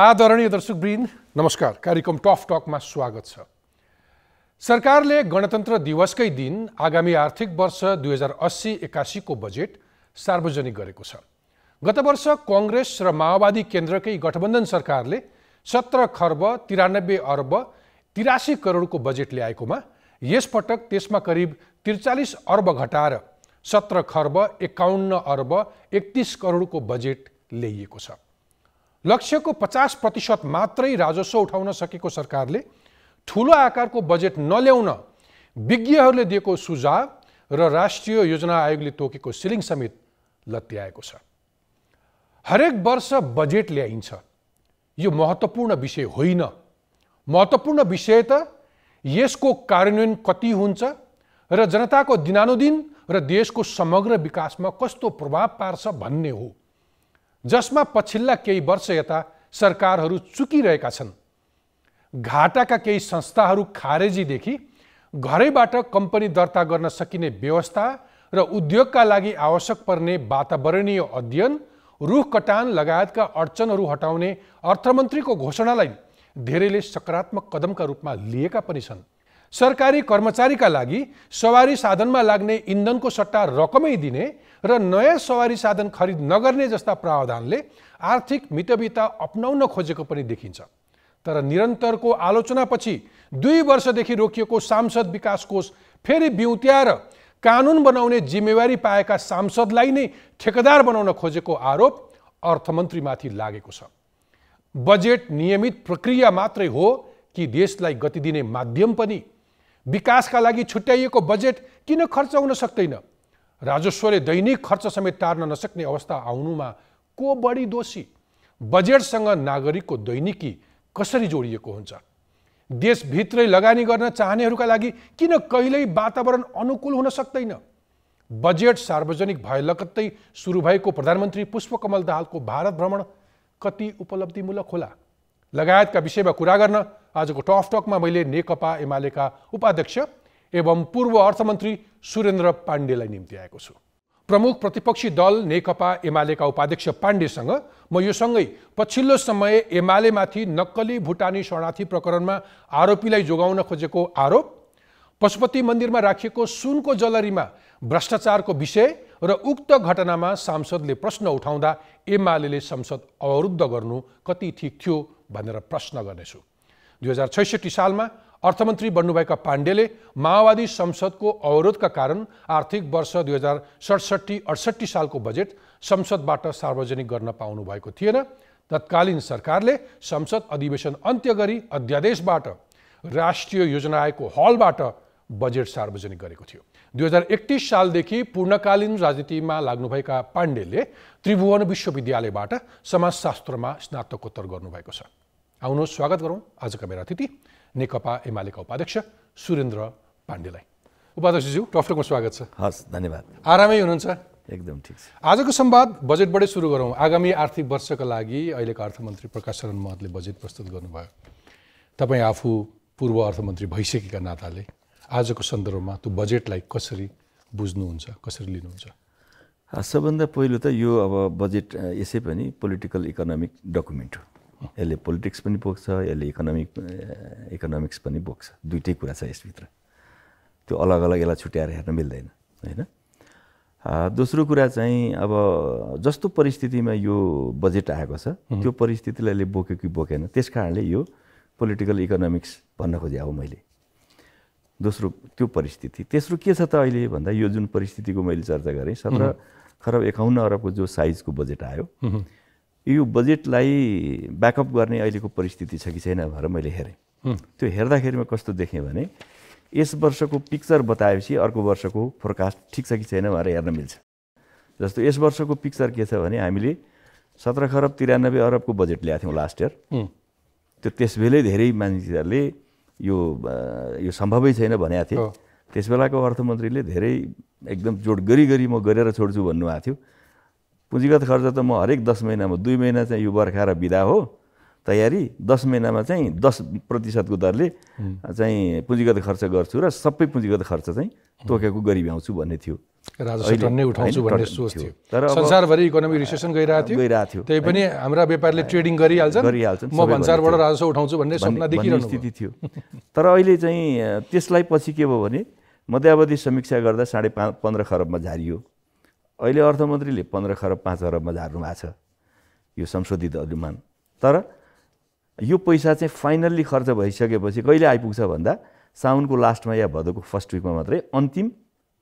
आदरणीय दर्शकवृन्द नमस्कार कार्यक्रम टफ टकमा स्वागत छ सरकारले गणतन्त्र दिवसकै दिन आगामी आर्थिक वर्ष दुई हजार अस्सी एक्कासीको बजेट सार्वजनिक गरेको छ गत वर्ष कङ्ग्रेस र माओवादी केन्द्रकै गठबन्धन सरकारले सत्र खर्ब तिरानब्बे अर्ब तिरासी करोडको बजेट ल्याएकोमा यसपटक त्यसमा करिब त्रिचालिस अर्ब घटाएर सत्र खर्ब एकाउन्न अर्ब एकतिस करोडको बजेट ल्याइएको छ लक्ष्यको पचास प्रतिशत मात्रै राजस्व उठाउन सकेको सरकारले ठुलो आकारको बजेट नल्याउन विज्ञहरूले दिएको सुझाव र राष्ट्रिय योजना आयोगले तोकेको सिलिङ समेत लत्याएको छ हरेक वर्ष बजेट ल्याइन्छ यो महत्त्वपूर्ण विषय होइन महत्त्वपूर्ण विषय त यसको कार्यान्वयन कति हुन्छ र जनताको दिनानुदिन र देशको समग्र विकासमा कस्तो प्रभाव पार्छ भन्ने हो जसमा पछिल्ला केही वर्ष यता सरकारहरू चुकिरहेका छन् घाटाका केही संस्थाहरू खारेजीदेखि घरैबाट कम्पनी दर्ता गर्न सकिने व्यवस्था र उद्योगका लागि आवश्यक पर्ने वातावरणीय अध्ययन रुख कटान लगायतका अडचनहरू हटाउने अर्थमन्त्रीको घोषणालाई धेरैले सकारात्मक कदमका रूपमा लिएका पनि छन् सरकारी कर्मचारीका लागि सवारी साधनमा लाग्ने इन्धनको सट्टा रकमै दिने र नयाँ सवारी साधन खरिद नगर्ने जस्ता प्रावधानले आर्थिक मितविता अप्नाउन खोजेको पनि देखिन्छ तर निरन्तरको आलोचनापछि दुई वर्षदेखि रोकिएको सांसद विकास कोष फेरि बिउत्याएर कानुन बनाउने जिम्मेवारी पाएका सांसदलाई नै ठेकेदार बनाउन खोजेको आरोप अर्थमन्त्रीमाथि लागेको छ बजेट नियमित प्रक्रिया मात्रै हो कि देशलाई गति दिने माध्यम पनि विकासका लागि छुट्याइएको बजेट किन खर्च हुन सक्दैन राजस्वले दैनिक खर्च समेत टार्न नसक्ने अवस्था आउनुमा को बड़ी दोषी नागरिक को दैनिकी कसरी जोडिएको देश भि लगानी गर्न चाहनेहरूका लागि किन वातावरण अनुकूल होना सकते बजेट सावजनिक भए शुरू सुरु प्रधानमंत्री पुष्पकमल पुष्पकमल को भारत भ्रमण कति उपलब्धिमूलक होला विषय में कुरा आज को टफ में मैं नेकमा का उपाध्यक्ष एवं पूर्व अर्थमन्त्री सुरेन्द्र पाण्डेलाई निम्ति आएको छु प्रमुख प्रतिपक्षी दल नेकपा एमालेका उपाध्यक्ष पाण्डेसँग म यो सँगै पछिल्लो समय एमालेमाथि नक्कली भुटानी शरणार्थी प्रकरणमा आरोपीलाई जोगाउन खोजेको आरोप पशुपति मन्दिरमा राखिएको सुनको जलरीमा भ्रष्टाचारको विषय र उक्त घटनामा सांसदले प्रश्न उठाउँदा एमाले संसद अवरुद्ध गर्नु कति ठिक थियो भनेर प्रश्न गर्नेछु दुई हजार छैसठी सालमा अर्थमन्त्री बन्नुभएका पाण्डेले माओवादी संसदको अवरोधका कारण आर्थिक वर्ष दुई हजार सडसठी अडसट्ठी सालको बजेट संसदबाट सार्वजनिक गर्न पाउनु भएको थिएन तत्कालीन सरकारले संसद अधिवेशन अन्त्य गरी अध्यादेशबाट राष्ट्रिय योजना आयोगको हलबाट बजेट सार्वजनिक गरेको थियो दुई हजार एकतिस सालदेखि पूर्णकालीन राजनीतिमा लाग्नुभएका पाण्डेले त्रिभुवन विश्वविद्यालयबाट समाजशास्त्रमा स्नातकोत्तर गर्नुभएको छ आउनुहोस् स्वागत गरौँ आजका मेरा अतिथि नेकपा एमालेका उपाध्यक्ष सुरेन्द्र पाण्डेलाई उपाध्यक्षज्यू टफटकमा स्वागत छ हस् धन्यवाद आरामै हुनुहुन्छ एकदम ठिक छ आजको सम्वाद बजेटबाटै सुरु गरौँ आगामी आर्थिक वर्षका लागि अहिलेका अर्थमन्त्री प्रकाश शरण महतले बजेट प्रस्तुत गर्नुभयो तपाईँ आफू पूर्व अर्थमन्त्री भइसकेका नाताले आजको सन्दर्भमा त्यो बजेटलाई कसरी बुझ्नुहुन्छ कसरी लिनुहुन्छ सबभन्दा पहिलो त यो अब बजेट यसै पनि पोलिटिकल इकोनोमिक डकुमेन्ट हो यसले पोलिटिक्स पनि बोक्छ यसले इकोनोमिक इकोनोमिक्स पनि बोक्छ दुइटै कुरा छ यसभित्र त्यो अलग अलग यसलाई छुट्याएर हेर्न मिल्दैन होइन दोस्रो कुरा चाहिँ अब जस्तो परिस्थितिमा यो बजेट आएको छ त्यो परिस्थितिलाई यसले बोक्यो कि बोकेन त्यस कारणले यो पोलिटिकल इकोनोमिक्स भन्न खोजेँ हो मैले दोस्रो त्यो परिस्थिति तेस्रो के छ त अहिले भन्दा यो जुन परिस्थितिको मैले चर्चा गरेँ सत्र खरब एकाउन्न अरबको जो साइजको बजेट आयो यो बजेटलाई ब्याकअप गर्ने अहिलेको परिस्थिति छ कि छैन भनेर मैले हेरेँ त्यो हेर्दाखेरि म कस्तो देखेँ भने यस वर्षको पिक्चर बताएपछि अर्को वर्षको फोरकास्ट ठिक छ कि छैन भनेर हेर्न मिल्छ जस्तो यस वर्षको पिक्चर के छ भने हामीले सत्र खरब तिरानब्बे अरबको बजेट ल्याएको थियौँ लास्ट इयर त्यो त्यसबेलै धेरै मान्छेहरूले यो यो सम्भवै छैन भनेको थिएँ बेलाको अर्थमन्त्रीले धेरै एकदम जोड गरी गरी म गरेर छोड्छु भन्नुभएको थियो पुँजीगत खर्च त म हरेक दस महिनामा दुई महिना चाहिँ यो बर्खा र बिदा हो तयारी दस महिनामा चाहिँ दस प्रतिशतको दरले चाहिँ पुँजीगत खर्च गर्छु र सबै पुँजीगत खर्च चाहिँ तोकेको आउँछु भन्ने थियो तर संसारभरि इकोनोमी रिसेसन गइरहेको थियो गइरहेको थियो त्यही पनि हाम्रा व्यापारले ट्रेडिङ गरिहाल्छ गरिहाल्छ म भन्सारबाट राजस्व उठाउँछु भन्ने सपना देखिरहनु स्थिति थियो तर अहिले चाहिँ त्यसलाई पछि के भयो भने मध्यावधि समीक्षा गर्दा साढे पाँच पन्ध्र खरबमा झारियो अहिले अर्थमन्त्रीले पन्ध्र खरब पाँच अरबमा झार्नु भएको छ यो संशोधित अनुमान तर यो पैसा चाहिँ फाइनल्ली खर्च भइसकेपछि कहिले आइपुग्छ भन्दा साउनको लास्टमा या भदौको फर्स्ट विकमा मात्रै अन्तिम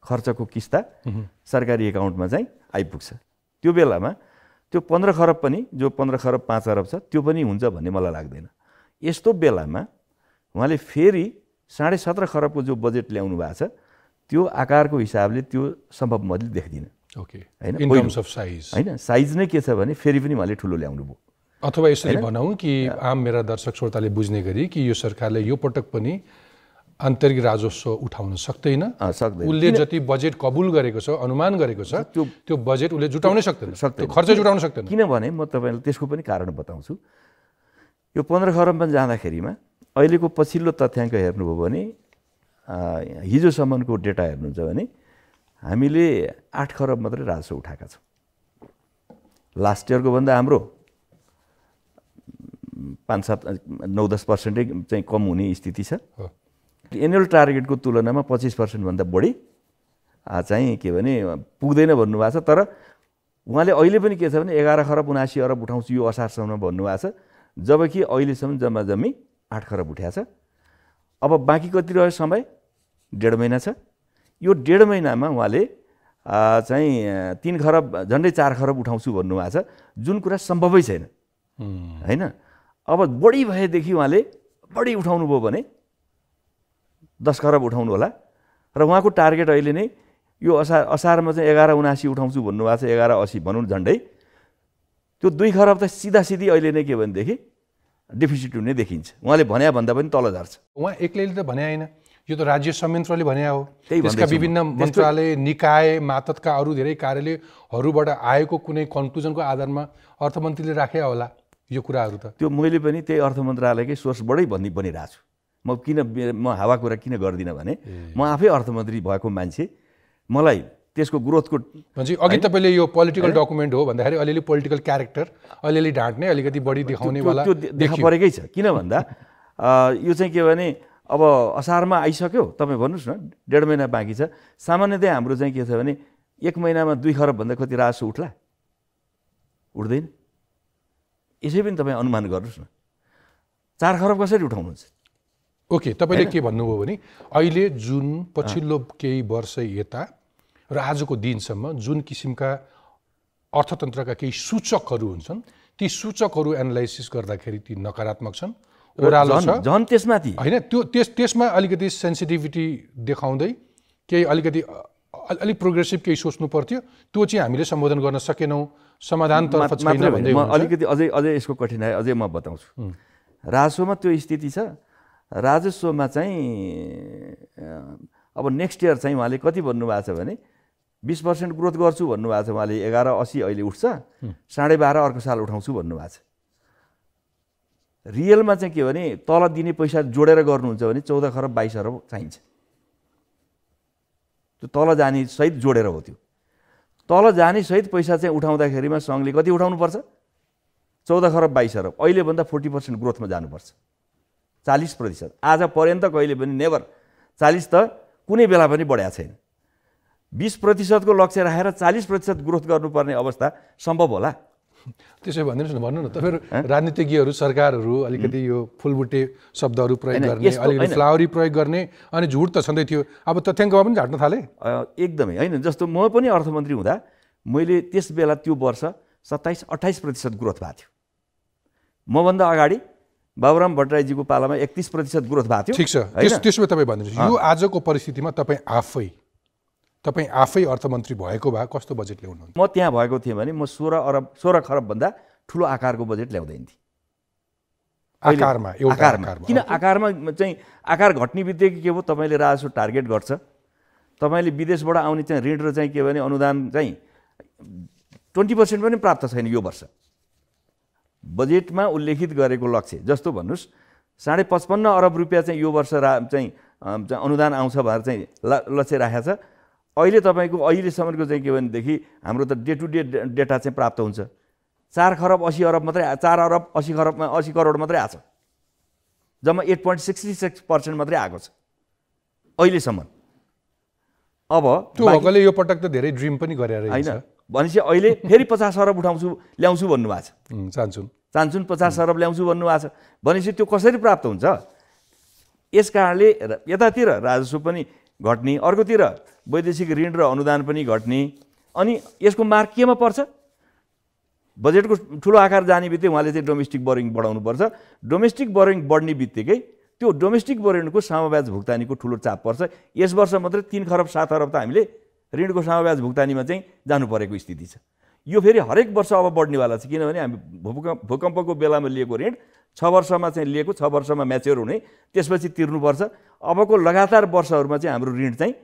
खर्चको किस्ता सरकारी एकाउन्टमा चाहिँ आइपुग्छ त्यो बेलामा त्यो पन्ध्र खरब पनि जो पन्ध्र खरब पाँच अरब छ त्यो पनि हुन्छ भन्ने मलाई लाग्दैन यस्तो बेलामा उहाँले फेरि साढे सत्र खरबको जो बजेट ल्याउनु भएको छ त्यो आकारको हिसाबले त्यो सम्भव मैले देख्दिनँ ओके होइन होइन साइज नै के छ भने फेरि पनि उहाँले ठुलो ल्याउनु भयो अथवा यसरी भनौँ कि आम मेरा दर्शक श्रोताले बुझ्ने गरी कि यो सरकारले यो पटक पनि आन्तरिक राजस्व उठाउन सक्दैन उसले जति बजेट कबुल गरेको छ अनुमान गरेको छ त्यो त्यो बजेट उसले जुटाउनै सक्दैन सक्दैन खर्च जुटाउन सक्दैन किनभने म तपाईँलाई त्यसको पनि कारण बताउँछु यो पन्ध्र खरबमा जाँदाखेरिमा अहिलेको पछिल्लो तथ्याङ्क हेर्नुभयो भने हिजोसम्मको डेटा हेर्नुहुन्छ भने हामीले आठ खरब मात्रै राजस्व उठाएका छौँ लास्ट इयरको भन्दा हाम्रो पाँच सात नौ दस पर्सेन्टै चाहिँ कम हुने स्थिति छ एनुअल टार्गेटको तुलनामा पच्चिस पर्सेन्टभन्दा बढी चाहिँ के भने पुग्दैन भन्नुभएको छ तर उहाँले अहिले पनि के छ भने एघार खरब उनासी अरब उठाउँछु यो असारसम्म भन्नुभएको छ जबकि अहिलेसम्म जम्मा जम्मी आठ खरब उठाएको छ अब बाँकी कति रह्यो समय डेढ महिना छ यो डेढ महिनामा उहाँले चाहिँ तिन खरब झन्डै चार खरब उठाउँछु भन्नुभएको छ जुन कुरा सम्भवै छैन होइन अब बढी भएदेखि उहाँले बढी उठाउनु भयो भने दस खरब उठाउनु होला र उहाँको टार्गेट अहिले नै यो असार असारमा चाहिँ एघार उनासी उठाउँछु भन्नुभएको छ एघार असी भनौँ झन्डै त्यो दुई खरब त सिधा सिधी अहिले नै के भनेदेखि डेफिसिट हुने देखिन्छ उहाँले भन्या भन्दा पनि तल झर्छ उहाँ एक्लैले त भने होइन यो त राज्य संयन्त्रले भने हो त्यसका विभिन्न मन्त्रालय निकाय मातका अरू धेरै कार्यालयहरूबाट आएको कुनै कन्क्लुजनको आधारमा अर्थमन्त्रीले राखे होला यो कुराहरू त त्यो मैले पनि त्यही अर्थ मन्त्रालयकै सोर्सबाटै भनि बनिरहेको छु म किन म हावा कुरा किन गर्दिनँ भने म आफै अर्थमन्त्री भएको मान्छे मलाई त्यसको ग्रोथको अघि तपाईँले यो पोलिटिकल डकुमेन्ट हो भन्दाखेरि अलिअलि पोलिटिकल क्यारेक्टर अलिअलि ढाँट्ने अलिकति बढी देखाउनेवाला देखा परेकै छ किन भन्दा यो चाहिँ के भने अब असारमा आइसक्यो तपाईँ भन्नुहोस् न डेढ महिना बाँकी छ सामान्यतया हाम्रो चाहिँ के छ भने एक महिनामा दुई खरबभन्दा कति रासो उठ्ला उठ्दैन यसै पनि तपाईँ अनुमान गर्नुहोस् न चार खरब कसरी उठाउनुहुन्छ ओके तपाईँले के भन्नुभयो भने अहिले जुन पछिल्लो केही वर्ष यता र आजको दिनसम्म जुन किसिमका अर्थतन्त्रका केही सूचकहरू हुन्छन् ती सूचकहरू एनालाइसिस गर्दाखेरि ती नकारात्मक छन् झन् त्यसमाथि होइन त्यो त्यस त्यसमा अलिकति सेन्सिटिभिटी देखाउँदै केही अलिकति अलिक प्रोग्रेसिभ केही सोच्नु पर्थ्यो त्यो चाहिँ हामीले सम्बोधन गर्न सकेनौँ समाधानतर्फ म अलिकति अझै अझै यसको कठिनाइ अझै म बताउँछु राजस्वमा त्यो स्थिति छ राजस्वमा चाहिँ अब नेक्स्ट इयर चाहिँ उहाँले कति भन्नुभएको छ भने बिस पर्सेन्ट ग्रोथ गर्छु भन्नुभएको छ उहाँले एघार असी अहिले उठ्छ साढे बाह्र अर्को साल उठाउँछु भन्नुभएको छ रियलमा चाहिँ के भने तल दिने पैसा जोडेर गर्नुहुन्छ भने चौध खरब बाइस अरब चाहिन्छ त्यो तल जाने सहित जोडेर हो त्यो तल जाने सहित पैसा चाहिँ उठाउँदाखेरिमा सङ्घले कति उठाउनुपर्छ चौध खरब बाइस अहिले अहिलेभन्दा फोर्टी पर्सेन्ट ग्रोथमा जानुपर्छ चालिस प्रतिशत आज पर्यन्त कहिले पनि नेभर चालिस त कुनै बेला पनि बढाएको छैन बिस प्रतिशतको लक्ष्य राखेर चालिस प्रतिशत ग्रोथ गर्नुपर्ने अवस्था सम्भव होला त्यसो न भन्नु न तपाईँहरू राजनीतिज्ञहरू सरकारहरू अलिकति यो फुलबुटे शब्दहरू प्रयोग गर्ने अलिकति फ्लावरी प्रयोग गर्ने अनि झुट त छँदै थियो अब तथ्याङ्कमा पनि झाट्न थाले एकदमै होइन जस्तो म पनि अर्थमन्त्री हुँदा मैले त्यस बेला त्यो वर्ष सत्ताइस अठाइस प्रतिशत ग्रोथ भएको थियो मभन्दा अगाडि बाबुराम भट्टराईजीको पालामा एकतिस प्रतिशत ग्रोथ भएको थियो ठिक छ त्यसो भए तपाईँ भन्नुहोस् यो आजको परिस्थितिमा तपाईँ आफै तपाईँ आफै अर्थमन्त्री भएको भए कस्तो बजेट ल्याउनुहुन्छ म त्यहाँ भएको थिएँ भने म सोह्र अरब सोह्र खरबभन्दा ठुलो आकारको बजेट ल्याउँदैन थिएँ आकारमा आकारमा किन आकारमा चाहिँ आकार घट्ने बित्तिकै के हो तपाईँले राजस्व टार्गेट गर्छ तपाईँले विदेशबाट आउने चाहिँ ऋण र चाहिँ के भने अनुदान चाहिँ ट्वेन्टी पर्सेन्ट पनि प्राप्त छैन यो वर्ष बजेटमा उल्लेखित गरेको लक्ष्य जस्तो भन्नुहोस् साढे पचपन्न अरब रुपियाँ चाहिँ यो वर्ष रा चाहिँ अनुदान आउँछ भनेर चाहिँ लक्ष्य राखेको छ अहिले तपाईँको अहिलेसम्मको चाहिँ के भनेदेखि हाम्रो त डे टु डे डेटा चाहिँ प्राप्त हुन्छ चार खरब असी अरब मात्रै चार अरब असी खरबमा असी करोड मात्रै आएको छ जम्मा eight point sixty six percent मात्रै आएको छ अहिलेसम्म अब त्यो यो पटक त धेरै ड्रिम पनि गरेर होइन भनेपछि अहिले फेरि पचास अरब उठाउँछु ल्याउँछु भन्नुभएको छ चाहन्छु चाहन्छु पचास अरब ल्याउँछु भन्नुभएको छ भनेपछि त्यो कसरी प्राप्त हुन्छ यस कारणले यतातिर राजस्व पनि घट्ने अर्कोतिर वैदेशिक ऋण र अनुदान पनि घट्ने अनि यसको मार्क केमा पर्छ बजेटको ठुलो आकार जाने बित्तिकै उहाँले चाहिँ डोमेस्टिक बोरिङ बढाउनुपर्छ डोमेस्टिक बोरिङ बढ्ने बित्तिकै त्यो डोमेस्टिक बोरिङको समाव्याज भुक्तानीको ठुलो चाप पर्छ यस वर्ष मात्रै तिन खरब सात अरब त हामीले ऋणको सामव्याज भुक्तानीमा चाहिँ जानु परेको स्थिति छ यो फेरि हरेक वर्ष अब बढ्नेवाला छ किनभने हामी भूकम्प भूकम्पको बेलामा लिएको ऋण छ वर्षमा चाहिँ लिएको छ वर्षमा म्याच्योर हुने त्यसपछि तिर्नुपर्छ अबको लगातार वर्षहरूमा चाहिँ हाम्रो ऋण चाहिँ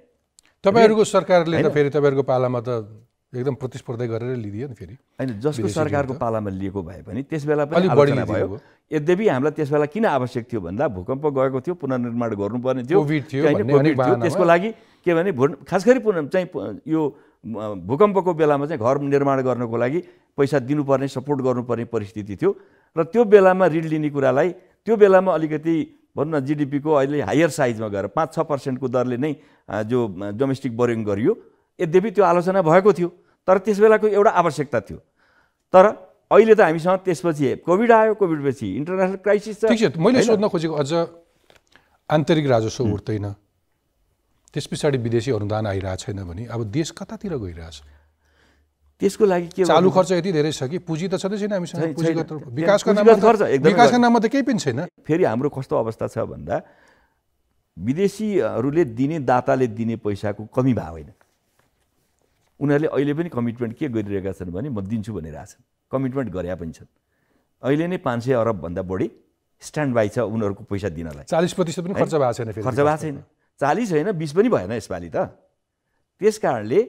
तपाईँहरूको सरकारले त फेरि तपाईँहरूको पालामा त एकदम प्रतिस्पर्धा गरेर लिदियो नि फेरि होइन जसको सरकारको पालामा लिएको भए पनि त्यस बेला पनि बढी भयो यद्यपि हामीलाई त्यसबेला किन आवश्यक थियो भन्दा भूकम्प गएको थियो पुनर्निर्माण गर्नुपर्ने थियो त्यसको लागि के भने खास गरी पुन चाहिँ यो भूकम्पको बेलामा चाहिँ घर निर्माण गर्नको लागि पैसा दिनुपर्ने सपोर्ट गर्नुपर्ने परिस्थिति थियो र त्यो बेलामा ऋण लिने कुरालाई त्यो बेलामा अलिकति भनौँ न जिडिपीको अहिले हायर साइजमा गएर पाँच छ पर्सेन्टको दरले नै जो डोमेस्टिक बोरिङ गरियो यद्यपि त्यो आलोचना भएको थियो तर त्यस बेलाको एउटा आवश्यकता थियो तर अहिले त हामीसँग त्यसपछि कोभिड आयो कोभिडपछि इन्टरनेसनल क्राइसिस छ मैले सोध्न खोजेको अझ आन्तरिक राजस्व उठ्दैन त्यस पछाडि विदेशी अनुदान आइरहेको छैन भने अब देश कतातिर गइरहेछ त्यसको लागि के चालु खर्च यति धेरै छ कि पुँजी त छँदै छैन हामीसँग विकासको नाममा त केही पनि छैन फेरि हाम्रो कस्तो अवस्था छ भन्दा विदेशीहरूले दिने दाताले दिने पैसाको कमी भएको होइन उनीहरूले अहिले पनि कमिटमेन्ट के गरिरहेका छन् भने म दिन्छु छन् कमिटमेन्ट गरे पनि छन् अहिले नै पाँच सय अरबभन्दा बढी स्ट्यान्ड बाई छ उनीहरूको पैसा दिनलाई चालिस प्रतिशत पनि खर्च भएको छैन खर्च भएको छैन चालिस होइन बिस पनि भएन यसपालि त त्यस कारणले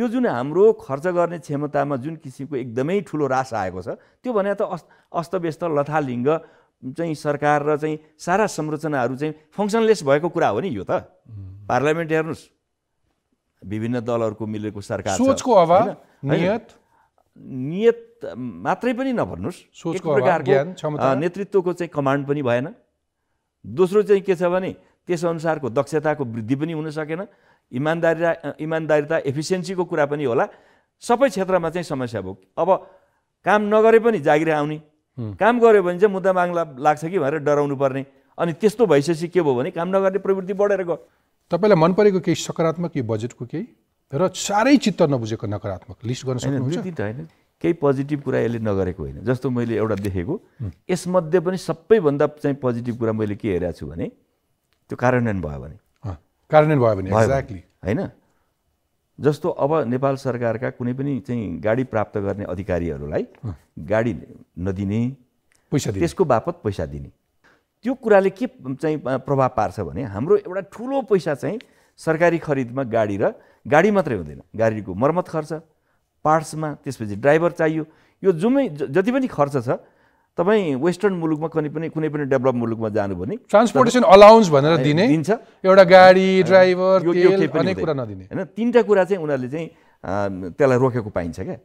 यो जुन हाम्रो खर्च गर्ने क्षमतामा जुन किसिमको एकदमै ठुलो रास आएको छ त्यो भने त अस् अस्तव्यस्त लथालिङ्ग चाहिँ सरकार र चाहिँ सारा संरचनाहरू चाहिँ फङ्सनलेस भएको कुरा हो नि यो त पार्लियामेन्ट हेर्नुहोस् विभिन्न दलहरूको मिलेको सरकार सोचको अभाव नियत नियत मात्रै पनि नभन्नुहोस् सोचको प्रकारको नेतृत्वको चाहिँ कमान्ड पनि भएन दोस्रो चाहिँ के छ भने त्यसअनुसारको दक्षताको वृद्धि पनि हुन सकेन इमान्दारी इमान्दारिता एफिसियन्सीको कुरा पनि होला सबै क्षेत्रमा चाहिँ समस्या भयो अब काम नगरे पनि जागिर आउने काम गऱ्यो भने चाहिँ मुद्दा माग लाग्छ कि भनेर डराउनु पर्ने अनि त्यस्तो भइसकेपछि के भयो भने काम नगर्ने प्रवृत्ति बढेर गयो तपाईँलाई मन परेको केही सकारात्मक यो बजेटको केही र साह्रै चित्त नबुझेको नकारात्मक लिस्ट गर्न सक्नुहुन्छ होइन केही पोजिटिभ कुरा यसले नगरेको होइन जस्तो मैले एउटा देखेको यसमध्ये पनि सबैभन्दा चाहिँ पोजिटिभ कुरा मैले के हेरेको छु भने त्यो कार्यान्वयन भयो भने कार्यान्वयन भयो भने एक्ज्याक्टली होइन जस्तो अब नेपाल सरकारका कुनै पनि चाहिँ गाडी प्राप्त गर्ने अधिकारीहरूलाई गाडी नदिने पैसा त्यसको बापत पैसा दिने त्यो कुराले के चाहिँ प्रभाव पार्छ भने हाम्रो एउटा ठुलो पैसा चाहिँ सरकारी खरिदमा गाडी र गाडी मात्रै हुँदैन गाडीको मर्मत खर्च पार्ट्समा त्यसपछि ड्राइभर चाहियो यो जुनै जति पनि खर्च छ तपाईँ वेस्टर्न मुलुकमा कुनै पनि कुनै पनि डेभलप मुलुकमा जानु भने ट्रान्सपोर्टेसन अलाउन्स भनेर दिने दिन्छ एउटा गाडी ड्राइभर कुरा नदिने होइन तिनवटा कुरा चाहिँ उनीहरूले चाहिँ त्यसलाई रोकेको पाइन्छ क्या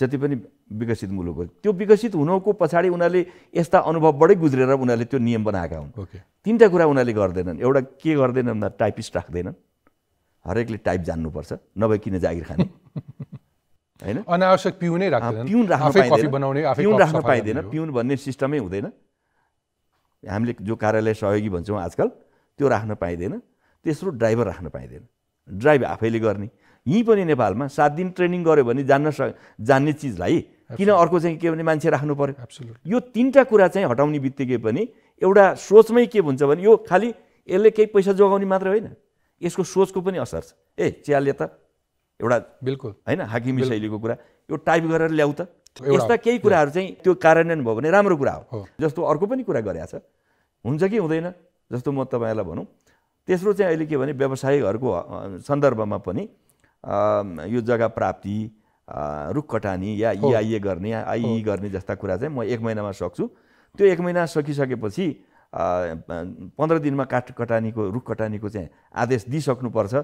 जति पनि विकसित मुलुक हो त्यो विकसित हुनुको पछाडि उनीहरूले यस्ता अनुभवबाटै गुज्रेर उनीहरूले त्यो नियम बनाएका हुन् तिनवटा कुरा उनीहरूले गर्दैनन् एउटा के गर्दैनन् भन्दा टाइपिस्ट राख्दैनन् हरेकले टाइप जान्नुपर्छ नभए किन जागिर खाने होइन अनावश्यक पिउन पिउन राख्न पाइँदैन पिउन राख्न पाइँदैन पिउन भन्ने सिस्टमै हुँदैन हामीले जो कार्यालय सहयोगी भन्छौँ आजकल त्यो राख्न पाइँदैन तेस्रो ड्राइभर राख्न पाइँदैन ड्राइभ आफैले गर्ने यहीँ पनि नेपालमा सात दिन ट्रेनिङ गऱ्यो भने जान्न स जान्ने चिजलाई किन अर्को चाहिँ के भने मान्छे राख्नु पऱ्यो यो तिनवटा कुरा चाहिँ हटाउने बित्तिकै पनि एउटा सोचमै के हुन्छ भने यो खालि यसले केही पैसा जोगाउने मात्र होइन यसको सोचको पनि असर छ ए चियाले त एउटा बिल्कुल होइन हाकिमी शैलीको कुरा यो टाइप गरेर ल्याऊ त यस्ता केही कुराहरू चाहिँ त्यो कार्यान्वयन भयो भने राम्रो कुरा हो जस्तो अर्को पनि कुरा गरेका छ हुन्छ कि हुँदैन जस्तो म तपाईँलाई भनौँ तेस्रो चाहिँ अहिले के भने व्यवसायीहरूको सन्दर्भमा पनि यो जग्गा प्राप्ति रुख कटानी या इआइए गर्ने या आइई गर्ने जस्ता कुरा चाहिँ म एक महिनामा सक्छु त्यो एक महिना सकिसकेपछि पन्ध्र दिनमा काठ कटानीको रुख कटानीको चाहिँ आदेश दिइसक्नुपर्छ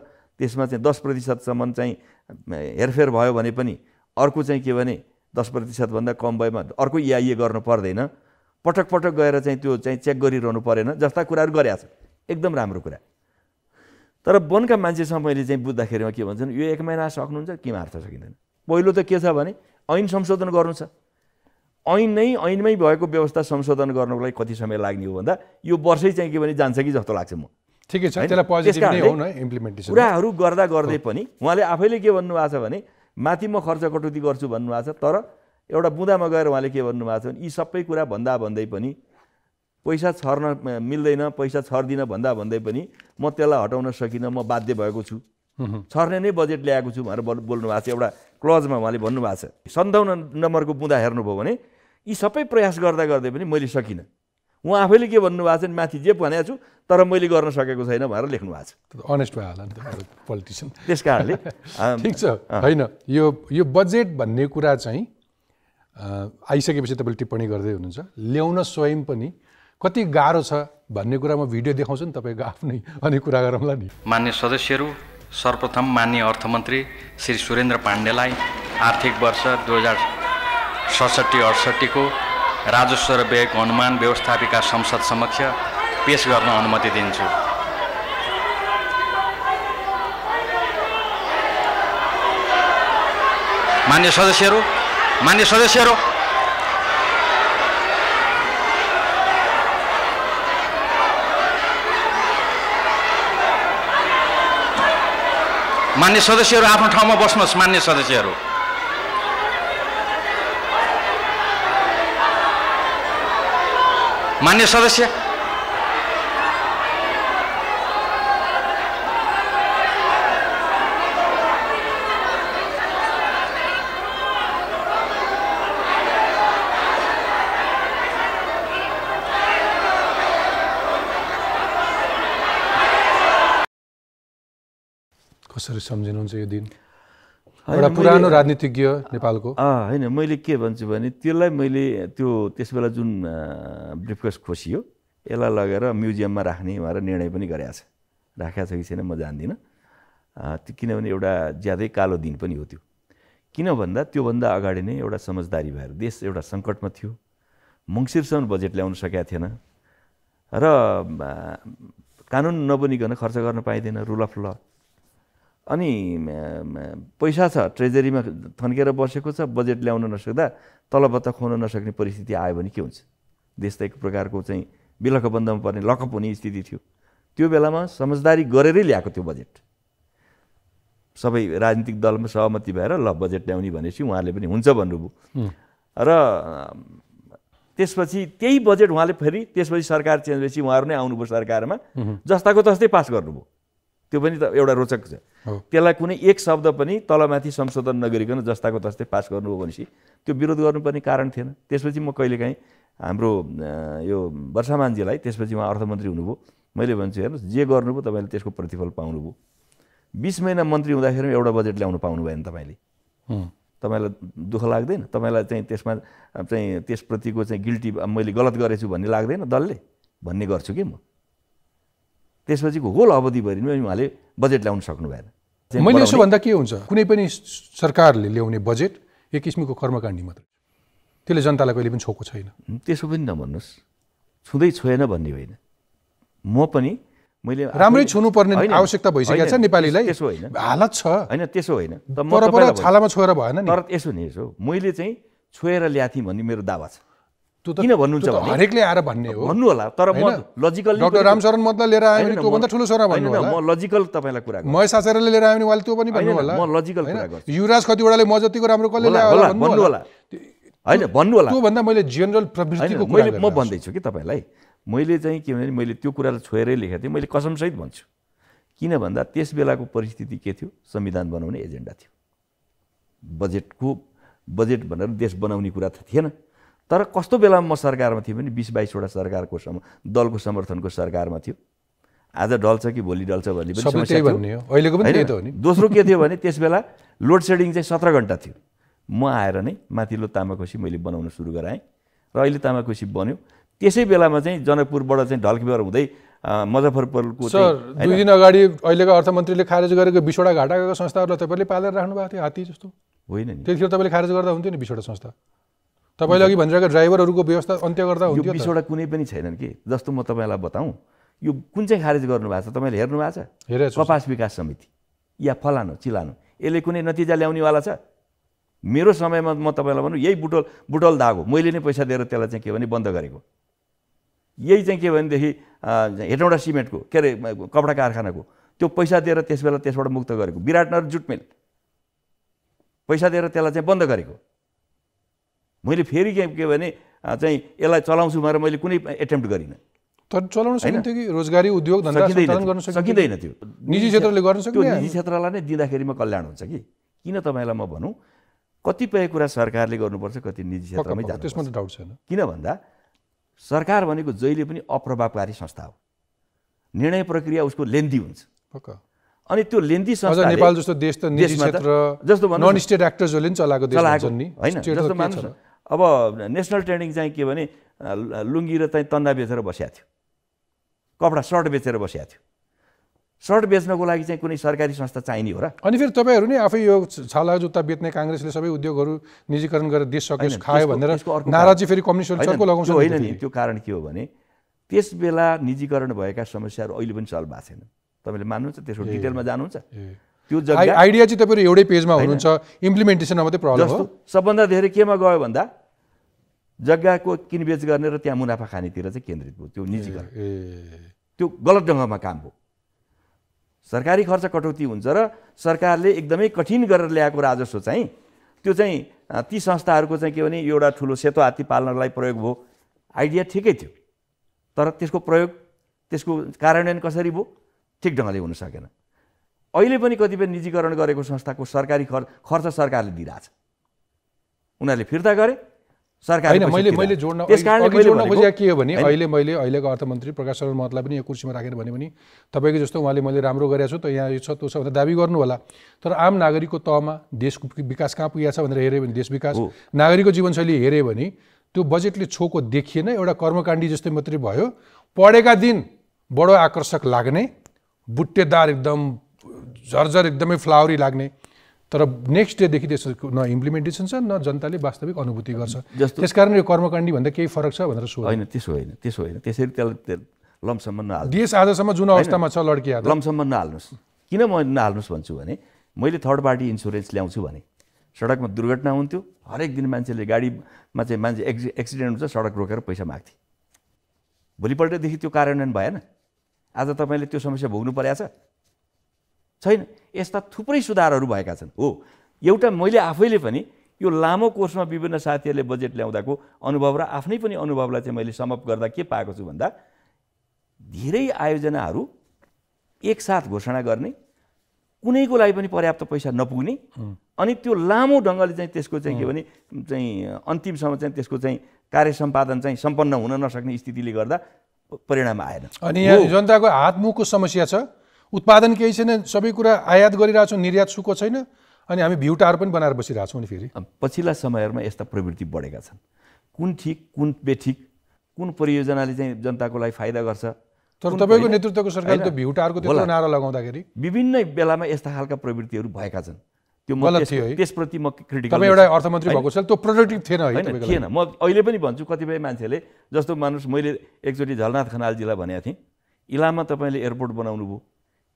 त्यसमा चाहिँ दस प्रतिशतसम्म चाहिँ हेरफेर भयो भने पनि अर्को चाहिँ के भने दस प्रतिशतभन्दा कम भएमा अर्को इआइए गर्नु पर्दैन पटक पटक गएर चाहिँ त्यो चाहिँ चेक गरिरहनु परेन जस्ता कुराहरू गरेका छ एकदम राम्रो कुरा तर वनका मान्छेसँग मैले चाहिँ बुझ्दाखेरिमा के भन्छन् यो एक महिना सक्नुहुन्छ कि मार्छ सकिँदैन पहिलो त के छ भने ऐन संशोधन गर्नु छ ऐन नै ऐनमै भएको व्यवस्था संशोधन गर्नको लागि कति समय लाग्ने हो भन्दा यो वर्षै चाहिँ के भने जान्छ कि जस्तो लाग्छ म ठिकै छ कुराहरू गर्दा गर्दै पनि उहाँले आफैले के भन्नुभएको छ भने माथि म खर्च कटौती गर्छु भन्नुभएको छ तर एउटा बुँदामा गएर उहाँले के भन्नुभएको छ भने यी सबै कुरा भन्दा भन्दै पनि पैसा छर्न मिल्दैन पैसा छर्दिनँ भन्दा भन्दै पनि म त्यसलाई हटाउन सकिनँ म बाध्य भएको छु छर्ने नै बजेट ल्याएको छु भनेर बोल्नु भएको छ एउटा क्लजमा उहाँले भन्नुभएको छ सन्ताउन्न नम्बरको बुँदा हेर्नुभयो भने यी सबै प्रयास गर्दा गर्दै पनि मैले सकिनँ उहाँ आफैले के भन्नुभएको छ माथि जे भनेको छु तर मैले गर्न सकेको छैन भनेर लेख्नु भएको छ अनेस्ट भयो होला नि त पोलिटिसियन त्यस कारणले ठिक छ होइन यो यो बजेट भन्ने कुरा चाहिँ आइसकेपछि तपाईँले टिप्पणी गर्दै हुनुहुन्छ ल्याउन स्वयं पनि कति गाह्रो छ भन्ने कुरा म भिडियो देखाउँछु नि तपाईँको आफ्नै अनि कुरा गरौँला नि मान्य सदस्यहरू सर्वप्रथम मान्य अर्थमन्त्री श्री सुरेन्द्र पाण्डेलाई आर्थिक वर्ष दुई हजार सडसठी अडसट्ठीको राजस्व र व्ययको अनुमान व्यवस्थापिका संसद समक्ष पेस गर्न अनुमति दिन्छु मान्य सदस्यहरू मान्य सदस्यहरू मान्य सदस्यहरू आफ्नो ठाउँमा बस्नुहोस् मान्य सदस्यहरू मान्य सदस्य कसरी सम्झिनुहुन्छ यो दिन एउटा पुरानो राजनीतिज्ञ नेपालको होइन मैले के भन्छु भने त्यसलाई मैले त्यो त्यसबेला जुन ब्रिफकस खोसियो यसलाई लगेर म्युजियममा राख्ने भनेर निर्णय पनि गरेका छ राखेको छ कि छैन म जान्दिनँ त्यो किनभने एउटा ज्यादै कालो दिन पनि हो त्यो किन भन्दा त्योभन्दा अगाडि नै एउटा समझदारी भएर देश एउटा सङ्कटमा थियो मङ्सिरसम्म बजेट ल्याउन सकेका थिएन र कानुन नबनिकन खर्च गर्न पाइँदैन रुल अफ ल अनि पैसा छ ट्रेजरीमा थन्केर बसेको छ बजेट ल्याउन नसक्दा तलबत्ता खुवाउन नसक्ने परिस्थिति आयो भने के हुन्छ देश त एक प्रकारको चाहिँ बिलक बन्दमा पर्ने लकप हुने स्थिति थियो त्यो बेलामा समझदारी गरेरै ल्याएको थियो बजेट सबै राजनीतिक दलमा सहमति भएर ल बजेट ल्याउने भनेपछि उहाँले पनि हुन्छ भन्नुभयो र त्यसपछि त्यही बजेट उहाँले फेरि त्यसपछि सरकार चेन्ज भएपछि उहाँहरू नै आउनुभयो सरकारमा जस्ताको तस्तै पास गर्नुभयो त्यो पनि त एउटा रोचक छ त्यसलाई कुनै एक शब्द पनि तलमाथि संशोधन नगरिकन जस्ताको तस्तै पास गर्नु हो भनेपछि त्यो विरोध गर्नुपर्ने कारण थिएन त्यसपछि म कहिलेकाहीँ हाम्रो यो वर्षामानजीलाई त्यसपछि उहाँ अर्थमन्त्री हुनुभयो मैले भन्छु हेर्नुहोस् जे गर्नुभयो तपाईँले त्यसको प्रतिफल पाउनुभयो बिस महिना मन्त्री हुँदाखेरि एउटा बजेट ल्याउनु पाउनु भएन तपाईँले तपाईँलाई दुःख लाग्दैन तपाईँलाई चाहिँ त्यसमा चाहिँ त्यसप्रतिको चाहिँ गिल्टी मैले गलत गरेछु भन्ने लाग्दैन दलले भन्ने गर्छु कि म त्यसपछि होल नै उहाँले बजेट ल्याउन सक्नु भएन मैले यसो भन्दा के हुन्छ कुनै पनि सरकारले ल्याउने बजेट एक किसिमको कर्मकाण्डी मात्रै त्यसले जनतालाई कहिले पनि छोएको छैन त्यसो पनि नभन्नुहोस् छुँदै छोएन भन्ने होइन म पनि मैले राम्रै छुनु पर्ने आवश्यकता भइसकेको छ नेपालीलाई त्यसो होइन हालत छ होइन त्यसो होइन छालामा छोएर भएन तर यसो नि यसो मैले चाहिँ छोएर ल्याएको थिएँ भन्ने मेरो दावा छ किन भन्नुहुन्छ हरेकले आएर भन्ने हो भन्नु होला तर म लजिकल डक्टर रामशरण मतलाई लिएर आयो भने भन्दा ठुलो सर भन्नु होला म लजिकल तपाईँलाई कुरा महेश आचार्यले लिएर आयो भने उहाँले त्यो पनि भन्नु होला म लजिकल कुरा गर्छु युवराज खतिवडाले म जतिको राम्रो कसले ल्यायो होला भन्नु होला होइन भन्नु होला त्योभन्दा मैले जेनरल प्रवृत्तिको मैले म भन्दैछु कि तपाईँलाई मैले चाहिँ के भने मैले त्यो कुरालाई छोएरै लेखेको थिएँ मैले कसमसहित भन्छु किन भन्दा त्यस बेलाको परिस्थिति के थियो संविधान बनाउने एजेन्डा थियो बजेटको बजेट भनेर देश बनाउने कुरा त थिएन तर कस्तो बेलामा म सरकारमा थिएँ भने बिस बाइसवटा सरकारको सम दलको समर्थनको सरकारमा थियो आज डल्छ कि भोलि डल्छ भन्ने पनि समस्या थियो दोस्रो के थियो भने त्यस बेला लोड सेडिङ चाहिँ सत्र घन्टा थियो म आएर नै माथिल्लो तामाखुसी मैले बनाउन सुरु गराएँ र अहिले तामाखुसी बन्यो त्यसै बेलामा चाहिँ जनकपुरबाट चाहिँ ढल्किबर हुँदै मजफ्फरपुरको सर दुई दिन अगाडि अहिलेको अर्थमन्त्रीले खारेज गरेको बिसवटा घाटाको संस्थाहरूलाई तपाईँले पालेर राख्नु भएको थियो हात्ती जस्तो होइन त्यतिखेर तपाईँले खारेज गर्दा हुन्थ्यो नि बिसवटा संस्था तपाईँले अघि भनिरहेको ड्राइभरहरूको व्यवस्था अन्त्य गर्दा हुन्थ्यो बिसवटा कुनै पनि छैनन् कि जस्तो म तपाईँलाई बताउँ यो कुन चाहिँ खारेज गर्नुभएको छ तपाईँले हेर्नु भएको छ कपास विकास समिति या फलानु चिलानु यसले कुनै नतिजा ल्याउनेवाला छ मेरो समयमा म तपाईँलाई भनौँ यही बुटोल बुटोल हो मैले नै पैसा दिएर त्यसलाई चाहिँ के भने बन्द गरेको यही चाहिँ के भनेदेखि हेटौँडा सिमेन्टको के अरे कपडा कारखानाको त्यो पैसा दिएर त्यस बेला त्यसबाट मुक्त गरेको विराटनगर जुटमेल पैसा दिएर त्यसलाई चाहिँ बन्द गरेको मैले फेरि के के भने चाहिँ यसलाई चलाउँछु भनेर मैले कुनै एटेम्प्ट गरिनँ तर चलाउन सकिन्थ्यो कि रोजगारी उद्योग गर्न सकिँदैन त्यो निजी क्षेत्रले गर्न सक्यो निजी क्षेत्रलाई नै दिँदाखेरिमा कल्याण हुन्छ कि किन तपाईँलाई म भनौँ कतिपय कुरा सरकारले गर्नुपर्छ कति निजी क्षेत्रमै जान्छ त्यसमा त डाउट छैन किन भन्दा सरकार भनेको जहिले पनि अप्रभावकारी संस्था हो निर्णय प्रक्रिया उसको लेन्दी हुन्छ अनि त्यो लेन्दी संस्था नेपाल जस्तो देश त निजी क्षेत्र जस्तो स्टेट एक्टर्सहरूले पनि चलाएको देश नि होइन जस्तो मान्नु अब नेसनल ट्रेनिङ चाहिँ के भने लुङ्गी र चाहिँ तन्दा बेचेर बसिया थियो कपडा सर्ट बेचेर बसिया थियो सर्ट बेच्नको लागि चाहिँ कुनै सरकारी संस्था चाहिने हो र अनि फेरि तपाईँहरू नै आफै यो छाला जुत्ता बेच्ने काङ्ग्रेसले सबै उद्योगहरू निजीकरण गरेर देश सकेस खायो भनेर नारा फेरि लगाउँछ होइन नि त्यो कारण के हो भने त्यस बेला निजीकरण भएका समस्याहरू अहिले पनि सल्भ भएको छैन तपाईँले मान्नुहुन्छ त्यसको डिटेलमा जानुहुन्छ त्यो जग्गा आइडिया चाहिँ तपाईँहरू एउटै पेजमा हुनुहुन्छ इम्प्लिमेन्टेसनमा मात्रै प्रब्लम सबभन्दा धेरै केमा गयो भन्दा जग्गाको किनबेच गर्ने र त्यहाँ मुनाफा खानेतिर चाहिँ केन्द्रित भयो त्यो निजीकरण त्यो गलत ढङ्गमा काम हो सरकारी खर्च कटौती हुन्छ र सरकारले एकदमै कठिन गरेर ल्याएको राजस्व चाहिँ त्यो चाहिँ ती संस्थाहरूको चाहिँ के भने एउटा ठुलो सेतो हात्ती पाल्नलाई प्रयोग भयो आइडिया ठिकै थियो तर त्यसको प्रयोग त्यसको कार्यान्वयन कसरी भयो ठिक ढङ्गले हुन सकेन अहिले पनि कतिपय निजीकरण गरेको संस्थाको सरकारी खर्च खर्च सरकारले दिइरहेछ उनीहरूले फिर्ता गरे सरकारले मैले मैले जोड्न जोड्न के हो भने अहिले मैले अहिलेको अर्थमन्त्री प्रकाश शरण महतलाई पनि यो कुर्सीमा राखेर भने पनि तपाईँको जस्तो उहाँले मैले राम्रो गरेको छु त यहाँ यो छ त्यो छ भनेर दावी गर्नु होला तर आम नागरिकको तहमा देशको विकास कहाँ पुगेको छ भनेर हेऱ्यो भने देश विकास नागरिकको जीवनशैली हेऱ्यो भने त्यो बजेटले छोको देखिएन एउटा कर्मकाण्डी जस्तै मात्रै भयो पढेका दिन बडो आकर्षक लाग्ने बुट्टेदार एकदम झरझर एकदमै फ्लावरी लाग्ने तर नेक्स्ट डेदेखि त्यसको न इम्प्लिमेन्टेसन छ न जनताले वास्तविक अनुभूति गर्छ त्यस कारण यो कर्मकाण्डी भन्दा केही फरक छ भनेर सोध होइन त्यसो होइन त्यसो होइन त्यसरी त्यसलाई लम्सम्म नहाल्नु देश आजसम्म जुन अवस्थामा छ लड्की लम्सम्म नहाल्नुहोस् किन म नहाल्नुहोस् भन्छु भने मैले थर्ड पार्टी इन्सुरेन्स ल्याउँछु भने सडकमा दुर्घटना हुन्थ्यो हरेक दिन मान्छेले गाडीमा चाहिँ मान्छे एक्सि एक्सिडेन्ट हुन्छ सडक रोकेर पैसा माग्थे भोलिपल्टदेखि त्यो कार्यान्वयन भएन आज तपाईँले त्यो समस्या भोग्नु परेको छ छैन यस्ता थुप्रै सुधारहरू भएका छन् हो एउटा मैले आफैले पनि यो लामो कोर्समा विभिन्न साथीहरूले बजेट ल्याउँदाको अनुभव र आफ्नै पनि अनुभवलाई चाहिँ मैले समप गर्दा के पाएको छु भन्दा धेरै आयोजनाहरू एकसाथ घोषणा गर्ने कुनैको लागि पनि पर्याप्त पैसा नपुग्ने अनि त्यो लामो ढङ्गले चाहिँ त्यसको चाहिँ के भने चाहिँ अन्तिमसम्म चाहिँ त्यसको चाहिँ कार्य सम्पादन चाहिँ सम्पन्न हुन नसक्ने स्थितिले गर्दा परिणाम आएन अनि यहाँ जनताको हातमुखको समस्या छ उत्पादन केही छैन सबै कुरा आयात गरिरहेछौँ निर्यात सुको छैन अनि हामी भ्युटाहरू पनि बनाएर बसिरहेछौँ नि फेरि पछिल्ला समयहरूमा यस्ता प्रवृत्ति बढेका छन् कुन ठिक कुन बेठिक कुन परियोजनाले चाहिँ जनताको लागि फाइदा गर्छ तर तपाईँको नेतृत्वको सरकारले त्यो त्यो नारा लगाउँदाखेरि विभिन्न बेलामा यस्ता खालका प्रवृत्तिहरू भएका छन् त्यो त्यसप्रति म क्रिटिकल एउटा अर्थमन्त्री भएको छ त्यो प्रोडक्टिभ थिएन होइन थिएन म अहिले पनि भन्छु कतिपय मान्छेले जस्तो मानुस मैले एकचोटि झलनाथ खनालजीलाई भनेको थिएँ इलाममा तपाईँले एयरपोर्ट बनाउनु भयो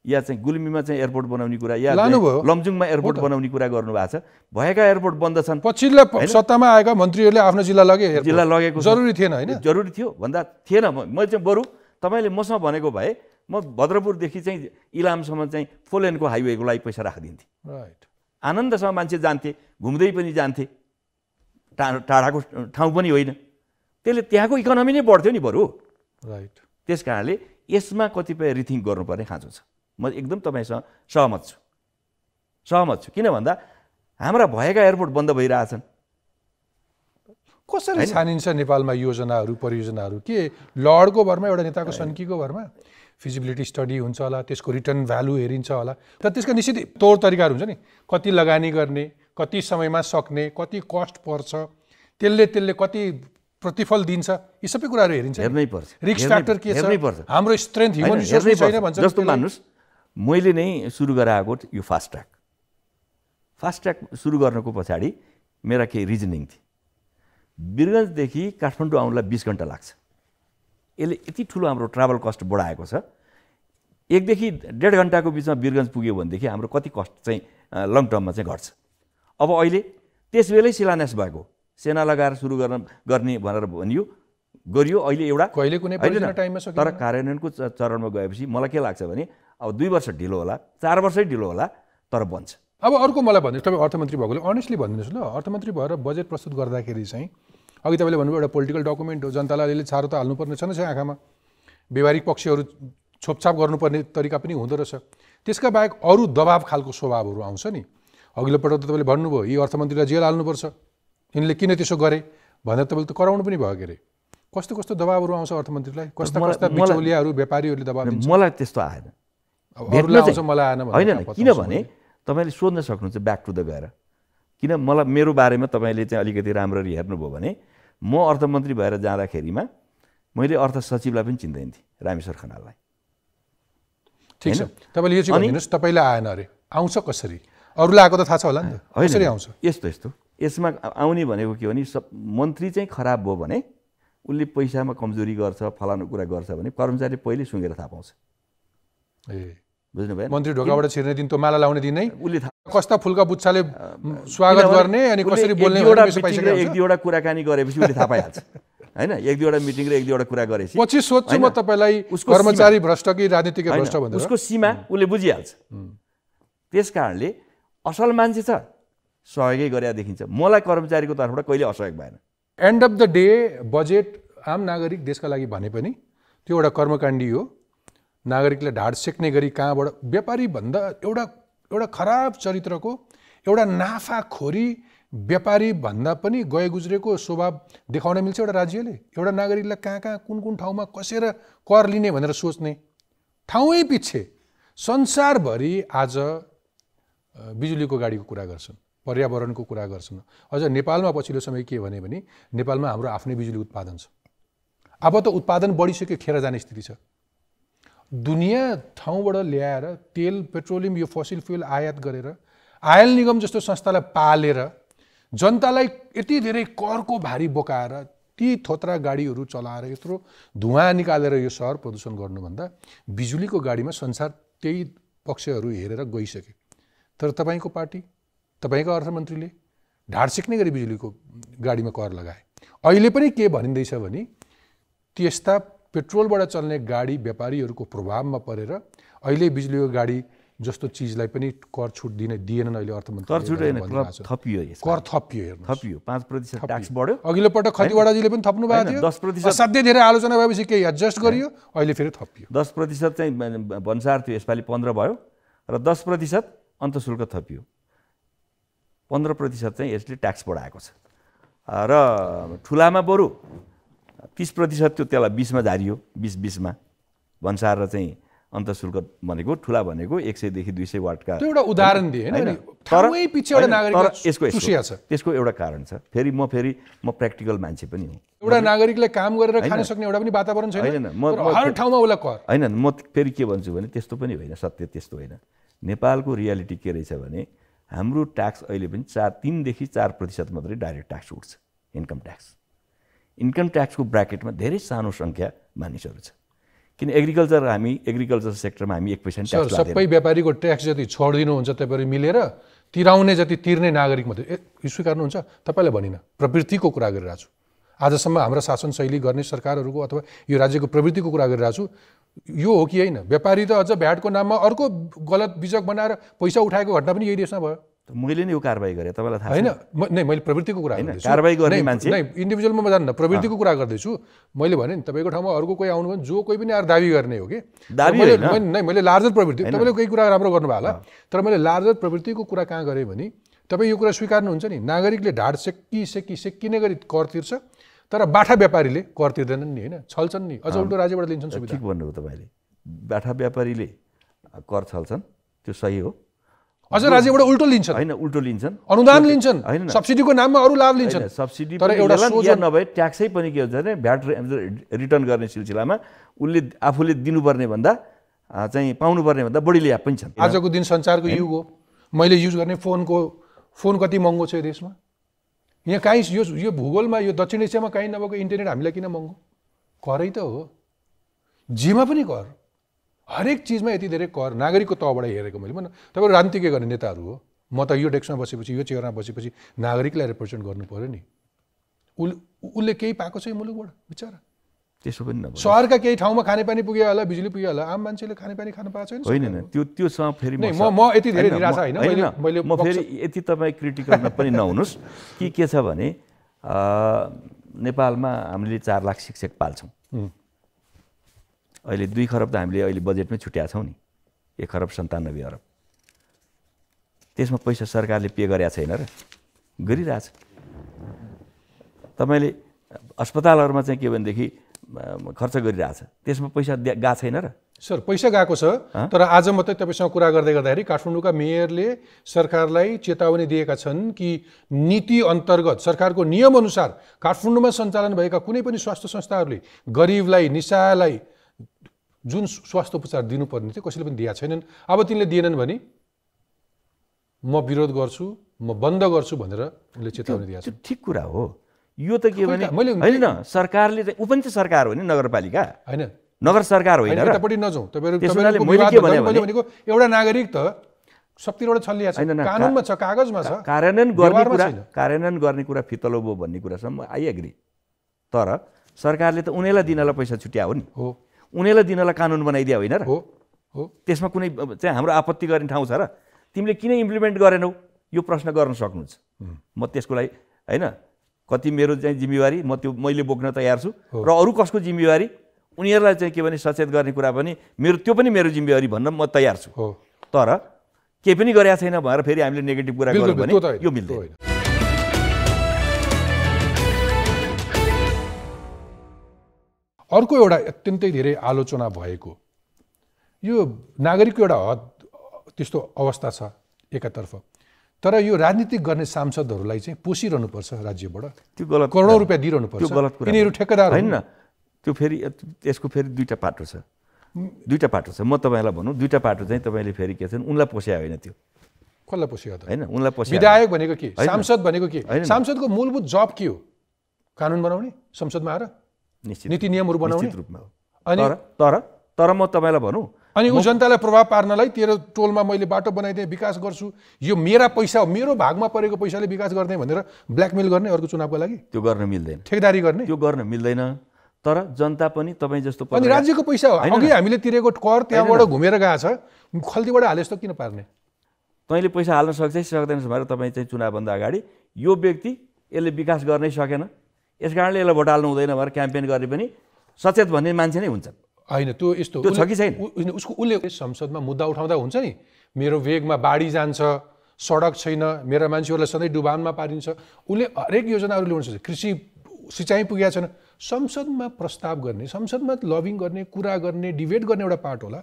या चाहिँ गुल्मीमा चाहिँ एयरपोर्ट बनाउने कुरा या लमजुङमा एयरपोर्ट बनाउने कुरा गर्नुभएको छ भएका एयरपोर्ट बन्द छन् पछिल्लो सत्तामा आएका मन्त्रीहरूले आफ्नो जिल्ला लगे जिल्ला लगेको जरुरी थिएन होइन जरुरी थियो भन्दा थिएन म चाहिँ बरु तपाईँले मसँग भनेको भए म भद्रपुरदेखि चाहिँ इलामसम्म चाहिँ फोलेनको हाइवेको लागि पैसा राखिदिन्थेँ राइट आनन्दसँग मान्छे जान्थे घुम्दै पनि जान्थे टा टाढाको ठाउँ पनि होइन त्यसले त्यहाँको इकोनोमी नै बढ्थ्यो नि बरु राइट त्यस कारणले यसमा कतिपय रिथिङ्क गर्नुपर्ने खाँचो छ म एकदम तपाईँसँग सहमत छु सहमत छु किन भन्दा हाम्रा भएका एयरपोर्ट बन्द भइरहेछन् कसरी छानिन्छ नेपालमा योजनाहरू परियोजनाहरू के लडको भरमा एउटा नेताको सन्कीको भरमा फिजिबिलिटी स्टडी हुन्छ होला त्यसको रिटर्न भ्यालु हेरिन्छ होला तर त्यसको निश्चित तौर तरिकाहरू हुन्छ नि कति लगानी गर्ने कति समयमा सक्ने कति कस्ट पर्छ त्यसले त्यसले कति प्रतिफल दिन्छ यी सबै कुराहरू हेरिन्छ हेर्नै पर्छ रिक्स फ्याक्टर के छ हाम्रो स्ट्रेन्थ ह्युमन रिसोर्स छैन भन्छ जस्तो मान्नुहोस् मैले नै सुरु गराएको यो फास्ट ट्र्याक फास्ट ट्र्याक सुरु गर्नुको पछाडि मेरा केही रिजनिङ थिए वीरगन्जदेखि काठमाडौँ आउनुलाई बिस घन्टा लाग्छ यसले यति ठुलो हाम्रो ट्राभल कस्ट बढाएको छ एकदेखि डेढ घन्टाको बिचमा वीरगन्ज पुग्यो भनेदेखि हाम्रो कति कस्ट चाहिँ लङ टर्ममा चाहिँ घट्छ अब अहिले त्यसबेलै शिलान्यास भएको सेना लगाएर सुरु गर्न गर्ने भनेर भनियो गरियो अहिले एउटा कुनै तर कार्यान्वयनको चरणमा गएपछि मलाई के लाग्छ भने अब दुई वर्ष ढिलो होला चार वर्षै ढिलो होला तर बन्छ अब अर्को मलाई भन्नुहोस् तपाईँ अर्थमन्त्री भएकोले अनेस्टली भनिदिनुहोस् ल अर्थमन्त्री भएर बजेट प्रस्तुत गर्दाखेरि चाहिँ अघि तपाईँले भन्नुभयो एउटा पोलिटिकल डकुमेन्ट हो जनतालाई अलिअलि छारो त हाल्नुपर्ने छैन चाहिँ आँखामा व्यवहारिक पक्षहरू छोपछाप गर्नुपर्ने तरिका पनि हुँदो रहेछ त्यसका बाहेक अरू दबाब खालको स्वभावहरू आउँछ नि अघिल्लोपटक त तपाईँले भन्नुभयो यी अर्थमन्त्रीलाई जेल हाल्नुपर्छ यिनले किन त्यसो गरे भनेर तपाईँले त कराउनु पनि भयो के अरे कस्तो कस्तो दबाबहरू आउँछ अर्थमन्त्रीलाई कस्ता कस्ता बिचौलियाहरू व्यापारीहरूले दबाब मलाई त्यस्तो आएन भेट्न होइन किनभने तपाईँले सोध्न सक्नुहुन्छ ब्याक टु द गएर किन मलाई मेरो बारेमा तपाईँले चाहिँ अलिकति राम्ररी हेर्नुभयो भने म अर्थमन्त्री भएर जाँदाखेरिमा मैले अर्थ सचिवलाई पनि चिन्दैन थिएँ रामेश्वर खनाललाई ठिक छ तपाईँले यो चाहिँ भनिदिनुहोस् तपाईँलाई आएन अरे आउँछ कसरी अरूलाई आएको त थाहा छ होला नि त कसरी आउँछ यस्तो यस्तो यसमा आउने भनेको के हो भने सब मन्त्री चाहिँ खराब भयो भने उसले पैसामा कमजोरी गर्छ फलानु कुरा गर्छ भने कर्मचारीले पहिल्यै सुँगेर थाहा पाउँछ ए बुझ्नुभयो मन्त्री ढोकाबाट छिर्ने दिन त्यो माला लाउने दिन नै उसले थाहा कस्ता फुलका बुच्छाले स्वागत गर्ने अनि कसरी बोल्ने एक दुईवटा कुराकानी गरेपछि उसले थाहा पाइहाल्छ होइन एक दुईवटा मिटिङ र एक दुईवटा कुरा गरेपछि पछि सोध्छु म तपाईँलाई उसको कर्मचारी भ्रष्ट कि राजनीतिक भ्रष्ट भन्दा उसको सीमा उसले बुझिहाल्छ त्यस कारणले असल मान्छे छ सहयोगै गरे देखिन्छ मलाई कर्मचारीको तर्फबाट कहिले असहयोग भएन end of the day budget आम नागरिक देशका लागि भने पनि त्यो एउटा कर्मकाण्डी हो नागरिकले ढाड सेक्ने गरी कहाँबाट व्यापारीभन्दा एउटा एउटा खराब चरित्रको एउटा नाफाखोरी व्यापारीभन्दा पनि गए गुज्रेको स्वभाव देखाउन मिल्छ एउटा राज्यले एउटा नागरिकलाई कहाँ कहाँ कुन कुन ठाउँमा कसेर कर लिने भनेर सोच्ने ठाउँै पिच्छे संसारभरि आज बिजुलीको गाडीको कुरा गर्छन् पर्यावरणको कुरा गर्छन् अझ नेपालमा पछिल्लो समय के भन्यो भने नेपालमा हाम्रो आफ्नै बिजुली उत्पादन छ अब त उत्पादन बढिसक्यो खेर जाने स्थिति छ दुनियाँ ठाउँबाट ल्याएर तेल पेट्रोलियम यो फसिल फ्युल आयात गरेर आयल निगम जस्तो संस्थालाई पालेर जनतालाई यति धेरै करको भारी बोकाएर ती थोत्रा गाडीहरू चलाएर यत्रो धुवा निकालेर यो सहर प्रदूषण गर्नुभन्दा बिजुलीको गाडीमा संसार त्यही पक्षहरू हेरेर गइसके तर तपाईँको पार्टी तपाईँको अर्थमन्त्रीले ढाडसिक्ने गरी बिजुलीको गाडीमा कर लगाए अहिले पनि के भनिँदैछ भने त्यस्ता पेट्रोलबाट चल्ने गाडी व्यापारीहरूको प्रभावमा परेर अहिले बिजुलीको गाडी जस्तो चिजलाई पनि कर छुट दिने दिएनन् अहिले अर्थ थपियो कर थपियो थपियो पाँच प्रतिशत ट्याक्स बढ्यो अघिल्लोपल्ट खतिवडाजीले पनि थप्नु भएको थियो दस प्रतिशत असाध्यै धेरै आलोचना भएपछि केही एडजस्ट गरियो अहिले फेरि थपियो दस प्रतिशत चाहिँ भन्सार थियो यसपालि पन्ध्र भयो र दस प्रतिशत अन्तशुल्क थपियो पन्ध्र प्रतिशत चाहिँ यसले ट्याक्स बढाएको छ र ठुलामा बरु तिस प्रतिशत त्यो त्यसलाई बिसमा झारियो बिस बिसमा भन्सार र चाहिँ अन्त शुल्क भनेको ठुला भनेको एक सयदेखि दुई सय वाटका एउटा उदाहरण दिए यसको त्यसको एउटा कारण छ फेरि म फेरि म प्र्याक्टिकल मान्छे पनि हुँ एउटा नागरिकले काम गरेर खान सक्ने एउटा पनि वातावरण छैन हर ठाउँमा उसलाई कर होइन म फेरि के भन्छु भने त्यस्तो पनि होइन सत्य त्यस्तो होइन नेपालको रियालिटी के रहेछ भने हाम्रो ट्याक्स अहिले पनि चार तिनदेखि चार प्रतिशत मात्रै डाइरेक्ट ट्याक्स उठ्छ इन्कम ट्याक्स इन्कम ट्याक्सको ब्राकेटमा धेरै सानो सङ्ख्या मानिसहरू छ किन एग्रिकल्चर हामी एग्रिकल्चर सेक्टरमा हामी एक पैसा सबै व्यापारीको ट्याक्स जति छोडिदिनुहुन्छ तपाईँहरू मिलेर तिराउने जति तिर्ने नागरिक मात्रै ए स्वीकार्नुहुन्छ तपाईँलाई भनिनँ प्रवृत्तिको कुरा गरिरहेको छु आजसम्म हाम्रो शासन शैली गर्ने सरकारहरूको अथवा यो राज्यको प्रवृत्तिको कुरा गरिरहेको छु यो हो कि होइन व्यापारी त अझ भ्याटको नाममा अर्को गलत बिजक बनाएर पैसा उठाएको घटना पनि यही देशमा भयो मैले नै यो कारवाही गरेँ तपाईँलाई थाहा होइन नै मैले प्रवृत्तिको कुरा होइन कारवाही गर्ने मान्छे नै इन्डिभिजुअलमा म जान्न प्रवृत्तिको कुरा गर्दैछु मैले भने नि तपाईँको ठाउँमा अर्को कोही आउनु भने जो कोही पनि आएर दावी गर्ने हो कि मैले नै मैले लार्जर प्रवृत्ति तपाईँले केही कुरा राम्रो गर्नुभयो होला तर मैले लार्जर प्रवृत्तिको कुरा कहाँ गरेँ भने तपाईँ यो कुरा स्वीकार्नुहुन्छ नि नागरिकले ढाड सेकी सेकी सेकिने गरी कर तिर्छ तर बाठा व्यापारीले कर तिर्दैनन् नि होइन छल्छन् नि अझ उल्टो राज्यबाट लिन्छन् सुविधा ठिक भन्नुभयो तपाईँले बाठा व्यापारीले कर छल्छन् त्यो सही हो अझ राज्यबाट उल्टो लिन्छन् होइन उल्टो लिन्छन् अनुदान लिन्छन् होइन सब्सिडीको नाममा अरू लाभ लिन्छन् सब्सिडी तर एउटा नभए ट्याक्सै पनि के हुन्छ भने भ्याट रिटर्न गर्ने सिलसिलामा उसले आफूले दिनुपर्ने भन्दा चाहिँ पाउनुपर्ने भन्दा बढी ल्याप पनि छन् आजको दिन संसारको युग हो मैले युज गर्ने फोनको फोन कति महँगो छ यो देशमा यहाँ काहीँ यो यो भूगोलमा यो दक्षिण एसियामा काहीँ नभएको इन्टरनेट हामीलाई किन महँगो घरै त हो जेमा पनि घर हरेक चिजमा यति धेरै कर नागरिकको तहबाट हेरेको मैले भन्न तपाईँको राजनीति के गर्ने नेताहरू हो म त यो डेस्कमा बसेपछि यो चेयरमा बसेपछि नागरिकलाई रिप्रेजेन्ट गर्नु पऱ्यो नि उसले उसले केही पाएको छ यो मुलुकबाट बिचरा त्यसो पनि सहरका केही ठाउँमा खानेपानी पुग्यो होला बिजुली पुग्यो होला आम मान्छेले खानेपानी खानु पाएको छैन होइन त्यो त्योसँग फेरि म म यति धेरै निराशा होइन मैले म फेरि यति तपाईँ क्रिटिकल पनि नहुनुहोस् कि के छ भने नेपालमा हामीले चार लाख शिक्षक पाल्छौँ अहिले दुई खरब त हामीले अहिले बजेटमै छुट्याएको छौँ नि एक खरब सन्तानब्बे अरब त्यसमा पैसा सरकारले पे गरेका छैन र गरिरहेछ तपाईँले अस्पतालहरूमा चाहिँ के भनेदेखि खर्च गरिरहेछ त्यसमा पैसा गएको छैन र सर पैसा गएको छ तर आज मात्रै तपाईँसँग कुरा गर्दै गर्दाखेरि काठमाडौँका मेयरले सरकारलाई चेतावनी दिएका छन् कि नीति अन्तर्गत सरकारको नियमअनुसार काठमाडौँमा सञ्चालन भएका कुनै पनि स्वास्थ्य संस्थाहरूले गरिबलाई निसालाई जुन स्वास्थ्य उपचार दिनुपर्ने थियो कसैले पनि दिएका छैनन् अब तिनले दिएनन् भने म विरोध गर्छु म बन्द गर्छु भनेर उनले चेतावनी दिएको छ ठिक कुरा हो यो त के भने मैले होइन सरकारले त ऊ पनि त सरकार हो नि नगरपालिका होइन नगर सरकार होइन यतापट्टि नजाउँ तपाईँहरू भनेको एउटा नागरिक त छ कागजमा छ कार्यान्वयन गर्ने कुरा कार्यान्वयन गर्ने कुरा फितलो भयो भन्ने कुरासम्म आई एग्री तर सरकारले त उनीहरूलाई दिनलाई पैसा छुट्यायो नि हो उनीहरूलाई दिनलाई कानुन बनाइदियो होइन र हो हो त्यसमा कुनै चाहिँ हाम्रो आपत्ति गर्ने ठाउँ छ र तिमीले किन इम्प्लिमेन्ट गरेनौ यो प्रश्न गर्न सक्नुहुन्छ म त्यसको लागि होइन कति मेरो चाहिँ जिम्मेवारी म त्यो मैले बोक्न तयार छु र अरू कसको जिम्मेवारी उनीहरूलाई चाहिँ के भने सचेत गर्ने कुरा पनि मेरो त्यो पनि मेरो जिम्मेवारी भन्न म तयार छु तर केही पनि गरेका छैन भनेर फेरि हामीले नेगेटिभ कुरा गर्यौँ भने यो मिल्दैन अर्को एउटा अत्यन्तै धेरै आलोचना भएको यो नागरिकको एउटा हद त्यस्तो अवस्था छ एकातर्फ तर यो राजनीतिक गर्ने सांसदहरूलाई चाहिँ पोसिरहनुपर्छ राज्यबाट त्यो गलत करोडौँ रुपियाँ दिइरहनु पर्छ यिनीहरू ठेकेदार होइन त्यो फेरि यसको फेरि दुईवटा पाटो छ दुईवटा पाटो छ म तपाईँलाई भनौँ दुईवटा पाटो चाहिँ तपाईँले फेरि के छन् उनलाई पोस्या होइन त्यो कसलाई पोस्यो त होइन उनलाई पोस्यो विधायक भनेको के सांसद भनेको के सांसदको मूलभूत जब के हो कानुन बनाउने संसदमा आएर नीति नियमहरू बनाउने रूपमा अनि तर तर म तपाईँलाई भनौँ अनि ऊ जनतालाई प्रभाव पार्नलाई तेरो टोलमा मैले बाटो बनाइदिएँ विकास गर्छु यो मेरा पैसा हो मेरो भागमा परेको पैसाले विकास गर्ने भनेर ब्ल्याकमेल गर्ने अर्को चुनावको लागि त्यो गर्न मिल्दैन ठेकदारी गर्ने त्यो गर्न मिल्दैन तर जनता पनि तपाईँ जस्तो अनि राज्यको पैसा हो अघि हामीले तिरेको कर त्यहाँबाट घुमेर गएको छ खल्तीबाट हाले जस्तो किन पार्ने तैँले पैसा हाल्न सक्छ सक्दैनस् भनेर तपाईँ चाहिँ चुनावभन्दा अगाडि यो व्यक्ति यसले विकास गर्नै सकेन यस कारणले यसलाई भोट हाल्नु हुँदैन भनेर क्याम्पेन गरे पनि सचेत भन्ने मान्छे नै हुन्छ होइन त्यो यस्तो छ कि छैन उसको उसले संसदमा मुद्दा उठाउँदा हुन्छ नि मेरो वेगमा बाढी जान्छ सडक छैन मेरा मान्छेहरूलाई सधैँ डुबानमा पारिन्छ उसले हरेक योजनाहरू ल्याउनु सक्छ कृषि सिँचाइ पुगेका छैन संसदमा प्रस्ताव गर्ने संसदमा लभिङ गर्ने कुरा गर्ने डिबेट गर्ने एउटा पार्ट होला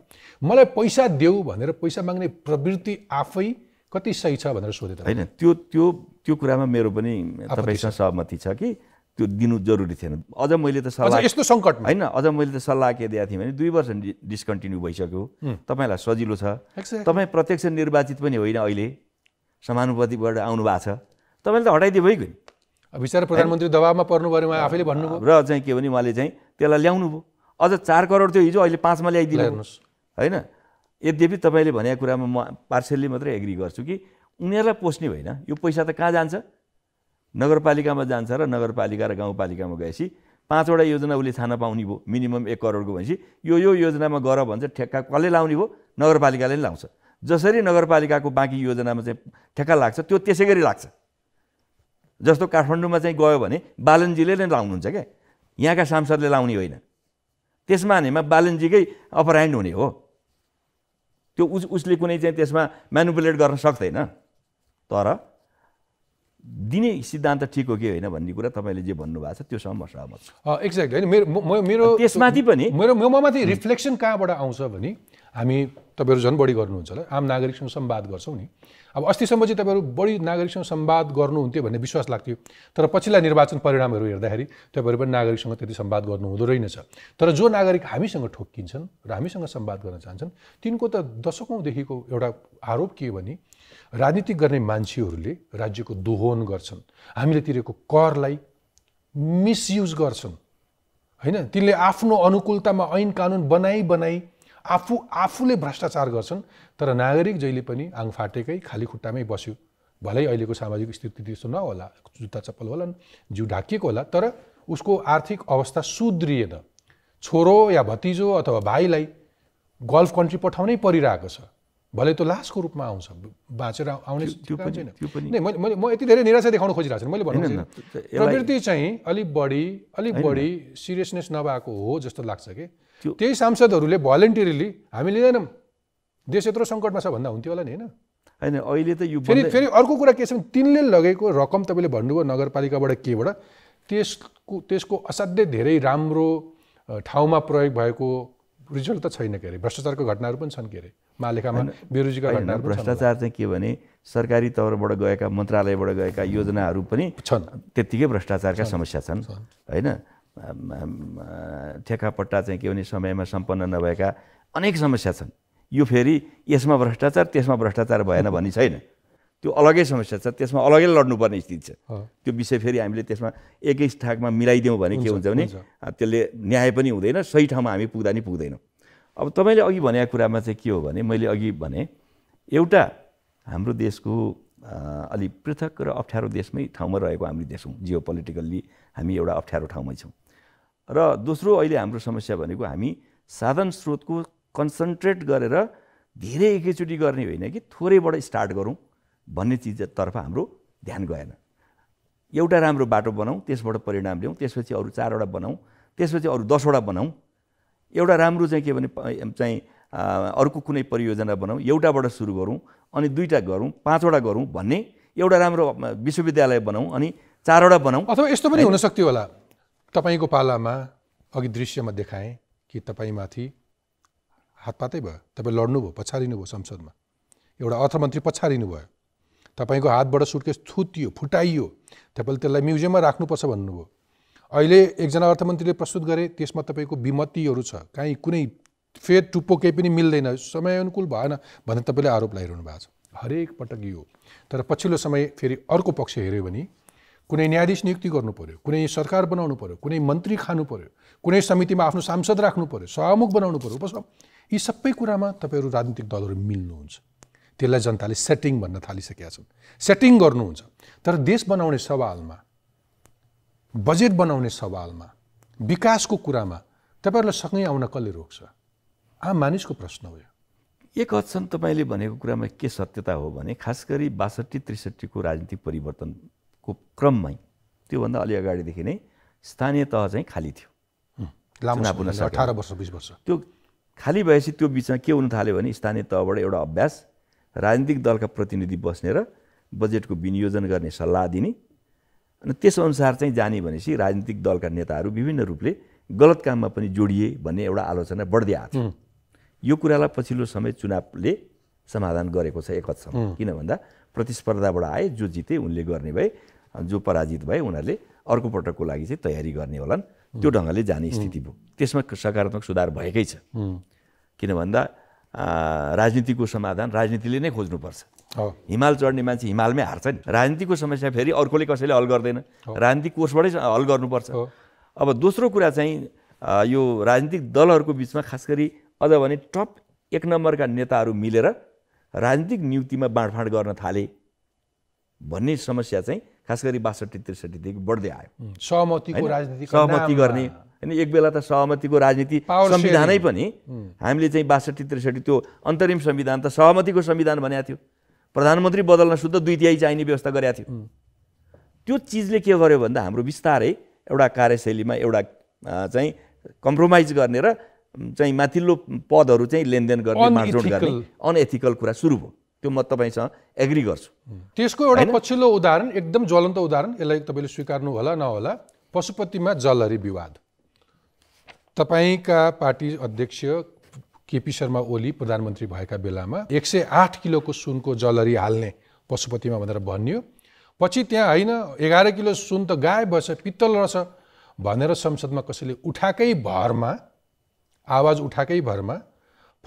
मलाई पैसा देऊ भनेर पैसा माग्ने प्रवृत्ति आफै कति सही छ भनेर सोधेको त होइन त्यो त्यो त्यो कुरामा मेरो पनि तपाईँसँग सहमति छ कि त्यो दिनु जरुरी थिएन अझ मैले त सल्लाह यस्तो सङ्कट होइन अझ मैले त सल्लाह के दिएको थिएँ भने दुई वर्ष डिस्कन्टिन्यू भइसक्यो तपाईँलाई सजिलो छ तपाईँ प्रत्यक्ष निर्वाचित पनि होइन अहिले समानुपतिबाट आउनु भएको छ तपाईँले त हटाइदियो भइगयो नि बिचरा प्रधानमन्त्री दबावमा पर्नु पऱ्यो उहाँ आफैले भन्नुभयो र चाहिँ के भने उहाँले चाहिँ त्यसलाई ल्याउनु भयो अझ चार करोड थियो हिजो अहिले पाँचमा ल्याइदिनु हेर्नुहोस् होइन यद्यपि तपाईँले भनेको कुरामा म पार्सल्ली मात्रै एग्री गर्छु कि उनीहरूलाई पोस्ने होइन यो पैसा त कहाँ जान्छ नगरपालिकामा जान्छ र नगरपालिका र गाउँपालिकामा गएपछि पाँचवटा योजना उसले छान पाउने भयो मिनिमम एक करोडको भनेपछि यो यो योजनामा गर भन्छ ठेक्का कसले लाउने भयो नगरपालिकाले नै लाउँछ जसरी नगरपालिकाको बाँकी योजनामा चाहिँ ठेक्का लाग्छ त्यो त्यसै गरी लाग्छ जस्तो काठमाडौँमा चाहिँ गयो भने बालनजीले नै लाउनुहुन्छ क्या यहाँका सांसदले लाउने होइन त्यसमा हानेमा बालनजीकै अपराइन्ड हुने हो त्यो उस उसले कुनै चाहिँ त्यसमा म्यानुपुलेट गर्न सक्दैन तर दिने सिद्धान्त ठिक हो कि होइन भन्ने कुरा तपाईँले जे भन्नुभएको छ त्योसँग म सहमत छु एक्ज्याक्ट होइन मेरो मेरो त्यसमाथि पनि मेरो ममाथि रिफ्लेक्सन कहाँबाट आउँछ भने हामी तपाईँहरू झन् बढी गर्नुहुन्छ होला आम नागरिकसँग सम्वाद गर्छौँ नि अब अस्तिसम्म चाहिँ तपाईँहरू बढी नागरिकसँग सम्वाद गर्नुहुन्थ्यो भन्ने विश्वास लाग्थ्यो तर पछिल्ला निर्वाचन परिणामहरू हेर्दाखेरि तपाईँहरू पनि नागरिकसँग त्यति सम्वाद गर्नुहुँदो रहेनछ तर जो नागरिक हामीसँग ठोक्किन्छन् र हामीसँग सम्वाद गर्न चाहन्छन् तिनको त दशकौँदेखिको एउटा आरोप के भने राजनीति गर्ने मान्छेहरूले राज्यको दोहन गर्छन् हामीले तिरेको करलाई मिसयुज गर्छन् होइन तिनले आफ्नो अनुकूलतामा ऐन कानुन बनाई बनाई आफू आफूले भ्रष्टाचार गर्छन् तर नागरिक जहिले पनि आङ फाटेकै खाली खुट्टामै बस्यो भलै अहिलेको सामाजिक स्थिति त्यस्तो नहोला जुत्ता चप्पल होला जिउ ढाकिएको होला तर उसको आर्थिक अवस्था सुध्रिएन छोरो या भतिजो अथवा भाइलाई गल्फ कन्ट्री पठाउनै परिरहेको छ भले त्यो लासको रूपमा आउँछ बाँचेर आउने त्यो पनि नै मैले मैले म यति धेरै निराशा देखाउन खोजिरहेको छु मैले भन्नु प्रवृत्ति चाहिँ अलिक बढी अलिक बढी सिरियसनेस नभएको हो जस्तो लाग्छ कि त्यही सांसदहरूले भलेन्टियरली हामी लिँदैनौँ देश यत्रो सङ्कटमा छ भन्दा हुन्थ्यो होला नि होइन होइन अहिले त यो फेरि फेरि अर्को कुरा के छ भने तिनले लगेको रकम तपाईँले भन्नुभयो नगरपालिकाबाट केबाट त्यसको त्यसको असाध्यै धेरै राम्रो ठाउँमा प्रयोग भएको रिजल्ट त छैन के अरे भ्रष्टाचारको घटनाहरू पनि छन् के अरे मालिकामा बेरोजगार घटनाहरू भ्रष्टाचार चाहिँ के भने सरकारी तौरबाट गएका मन्त्रालयबाट गएका योजनाहरू पनि छन् त्यत्तिकै भ्रष्टाचारका समस्या छन् होइन ठेकापट्टा चाहिँ के भने समयमा सम्पन्न नभएका अनेक समस्या छन् यो फेरि यसमा भ्रष्टाचार त्यसमा भ्रष्टाचार भएन भन्ने छैन त्यो अलगै समस्या छ त्यसमा अलगै लड्नुपर्ने स्थिति छ त्यो विषय फेरि हामीले त्यसमा एकै ठाकमा मिलाइदिउँ भने के हुन्छ भने त्यसले न्याय पनि हुँदैन सही ठाउँमा हामी पुग्दा नि पुग्दैनौँ अब तपाईँले अघि भनेको कुरामा चाहिँ के हो भने मैले अघि भने एउटा हाम्रो देशको अलि पृथक र अप्ठ्यारो देशमै ठाउँमा रहेको हामी देश हौँ जियो पोलिटिकल्ली हामी एउटा अप्ठ्यारो ठाउँमै छौँ र दोस्रो अहिले हाम्रो समस्या भनेको हामी साधन स्रोतको कन्सन्ट्रेट गरेर धेरै एकैचोटि गर्ने होइन कि थोरैबाट स्टार्ट गरौँ भन्ने चिजतर्फ हाम्रो ध्यान गएन एउटा राम्रो बाटो बनाऊँ त्यसबाट परिणाम ल्याउँ त्यसपछि अरू चारवटा बनाऊँ त्यसपछि अरू दसवटा बनाऊँ एउटा राम्रो चाहिँ के भने चाहिँ अर्को कुनै परियोजना बनाऊँ एउटाबाट सुरु गरौँ अनि दुईवटा गरौँ पाँचवटा गरौँ भन्ने एउटा राम्रो विश्वविद्यालय बनाउँ अनि चारवटा बनाऊँ अथवा यस्तो पनि हुनसक्थ्यो होला तपाईँको पालामा अघि दृश्यमा देखाएँ कि तपाईँमाथि हातपातै भयो तपाईँ लड्नुभयो पछाडिनु भयो संसदमा एउटा अर्थमन्त्री पछाडिनु भयो तपाईँको हातबाट सुटकेस थुतियो फुटाइयो तपाईँले त्यसलाई म्युजियममा राख्नुपर्छ भन्नुभयो अहिले एकजना अर्थमन्त्रीले प्रस्तुत गरे त्यसमा तपाईँको विमतिहरू छ काहीँ कुनै फेर टुप्पो केही पनि मिल्दैन समयअनुकूल भएन भनेर तपाईँले आरोप लगाइरहनु भएको छ हरेक पटक यो तर पछिल्लो समय फेरि अर्को पक्ष हेऱ्यो भने कुनै न्यायाधीश नियुक्ति गर्नु पऱ्यो कुनै सरकार बनाउनु पऱ्यो कुनै मन्त्री खानु पऱ्यो कुनै समितिमा आफ्नो सांसद राख्नु पऱ्यो सभामुख बनाउनु पऱ्यो उपसभ यी सबै कुरामा तपाईँहरू राजनीतिक दलहरू मिल्नुहुन्छ त्यसलाई जनताले सेटिङ भन्न थालिसकेका छन् सेटिङ गर्नुहुन्छ तर देश बनाउने सवालमा बजेट बनाउने सवालमा विकासको कुरामा तपाईँहरूलाई सँगै आउन कसले रोक्छ आम मानिसको प्रश्न हो यो एक हदसम्म तपाईँले भनेको कुरामा के सत्यता हो भने खास गरी बासठी त्रिसठीको राजनीतिक परिवर्तनको क्रममै त्योभन्दा अलि अगाडिदेखि नै स्थानीय तह चाहिँ खाली थियो अठार वर्ष बिस वर्ष त्यो खाली भएपछि त्यो बिचमा के हुन थाल्यो भने स्थानीय तहबाट एउटा अभ्यास राजनीतिक दलका प्रतिनिधि बस्ने र बजेटको विनियोजन गर्ने सल्लाह दिने अनि त्यसअनुसार चाहिँ जाने भनेपछि राजनीतिक दलका नेताहरू विभिन्न रूपले गलत काममा पनि जोडिए भन्ने एउटा आलोचना बढ्दै आएको छ यो कुरालाई पछिल्लो समय चुनावले समाधान गरेको छ एक हदसम्म किन भन्दा प्रतिस्पर्धाबाट आए जो जिते उनले गर्ने भए जो पराजित भए उनीहरूले अर्को पटकको लागि चाहिँ तयारी गर्ने होलान् त्यो ढङ्गले जाने स्थिति भयो त्यसमा सकारात्मक सुधार भएकै छ किन भन्दा राजनीतिको समाधान राजनीतिले नै खोज्नुपर्छ हिमाल चढ्ने मान्छे हिमालमै हार्छ नि राजनीतिको समस्या फेरि अर्कोले कसैले हल गर्दैन राजनीतिक कोर्सबाटै हल गर्नुपर्छ अब दोस्रो कुरा चाहिँ यो राजनीतिक दलहरूको बिचमा खास गरी अझ भने टप एक नम्बरका नेताहरू मिलेर राजनीतिक नियुक्तिमा बाँडफाँड गर्न थाले भन्ने समस्या चाहिँ खास गरी बासठी त्रिसठीदेखि बढ्दै आयो सहमतिको राजनीति सहमति गर्ने होइन एक बेला त सहमतिको राजनीति संविधानै पनि हामीले चाहिँ बासठी त्रिसठी त्यो अन्तरिम संविधान त सहमतिको संविधान भनेको थियो प्रधानमन्त्री बदल्न शुद्ध दुई तिहाई चाहिने व्यवस्था गरेका थियो त्यो चिजले के गर्यो भन्दा हाम्रो बिस्तारै एउटा कार्यशैलीमा एउटा चाहिँ कम्प्रोमाइज गर्ने र चाहिँ माथिल्लो पदहरू चाहिँ लेनदेन गर्ने माझोड गर्ने अनएथिकल कुरा सुरु भयो त्यो म तपाईँसँग एग्री गर्छु त्यसको एउटा पछिल्लो उदाहरण एकदम ज्वलन्त उदाहरण यसलाई तपाईँले स्वीकार्नु होला नहोला पशुपतिमा जलहरी विवाद तपाईँका पार्टी अध्यक्ष केपी शर्मा ओली प्रधानमन्त्री भएका बेलामा एक सय आठ किलोको सुनको जलरी हाल्ने पशुपतिमा भनेर भनियो पछि त्यहाँ होइन एघार किलो सुन त गाय भएछ पित्तल रहेछ भनेर संसदमा कसैले उठाएकै भरमा आवाज उठाएकै भरमा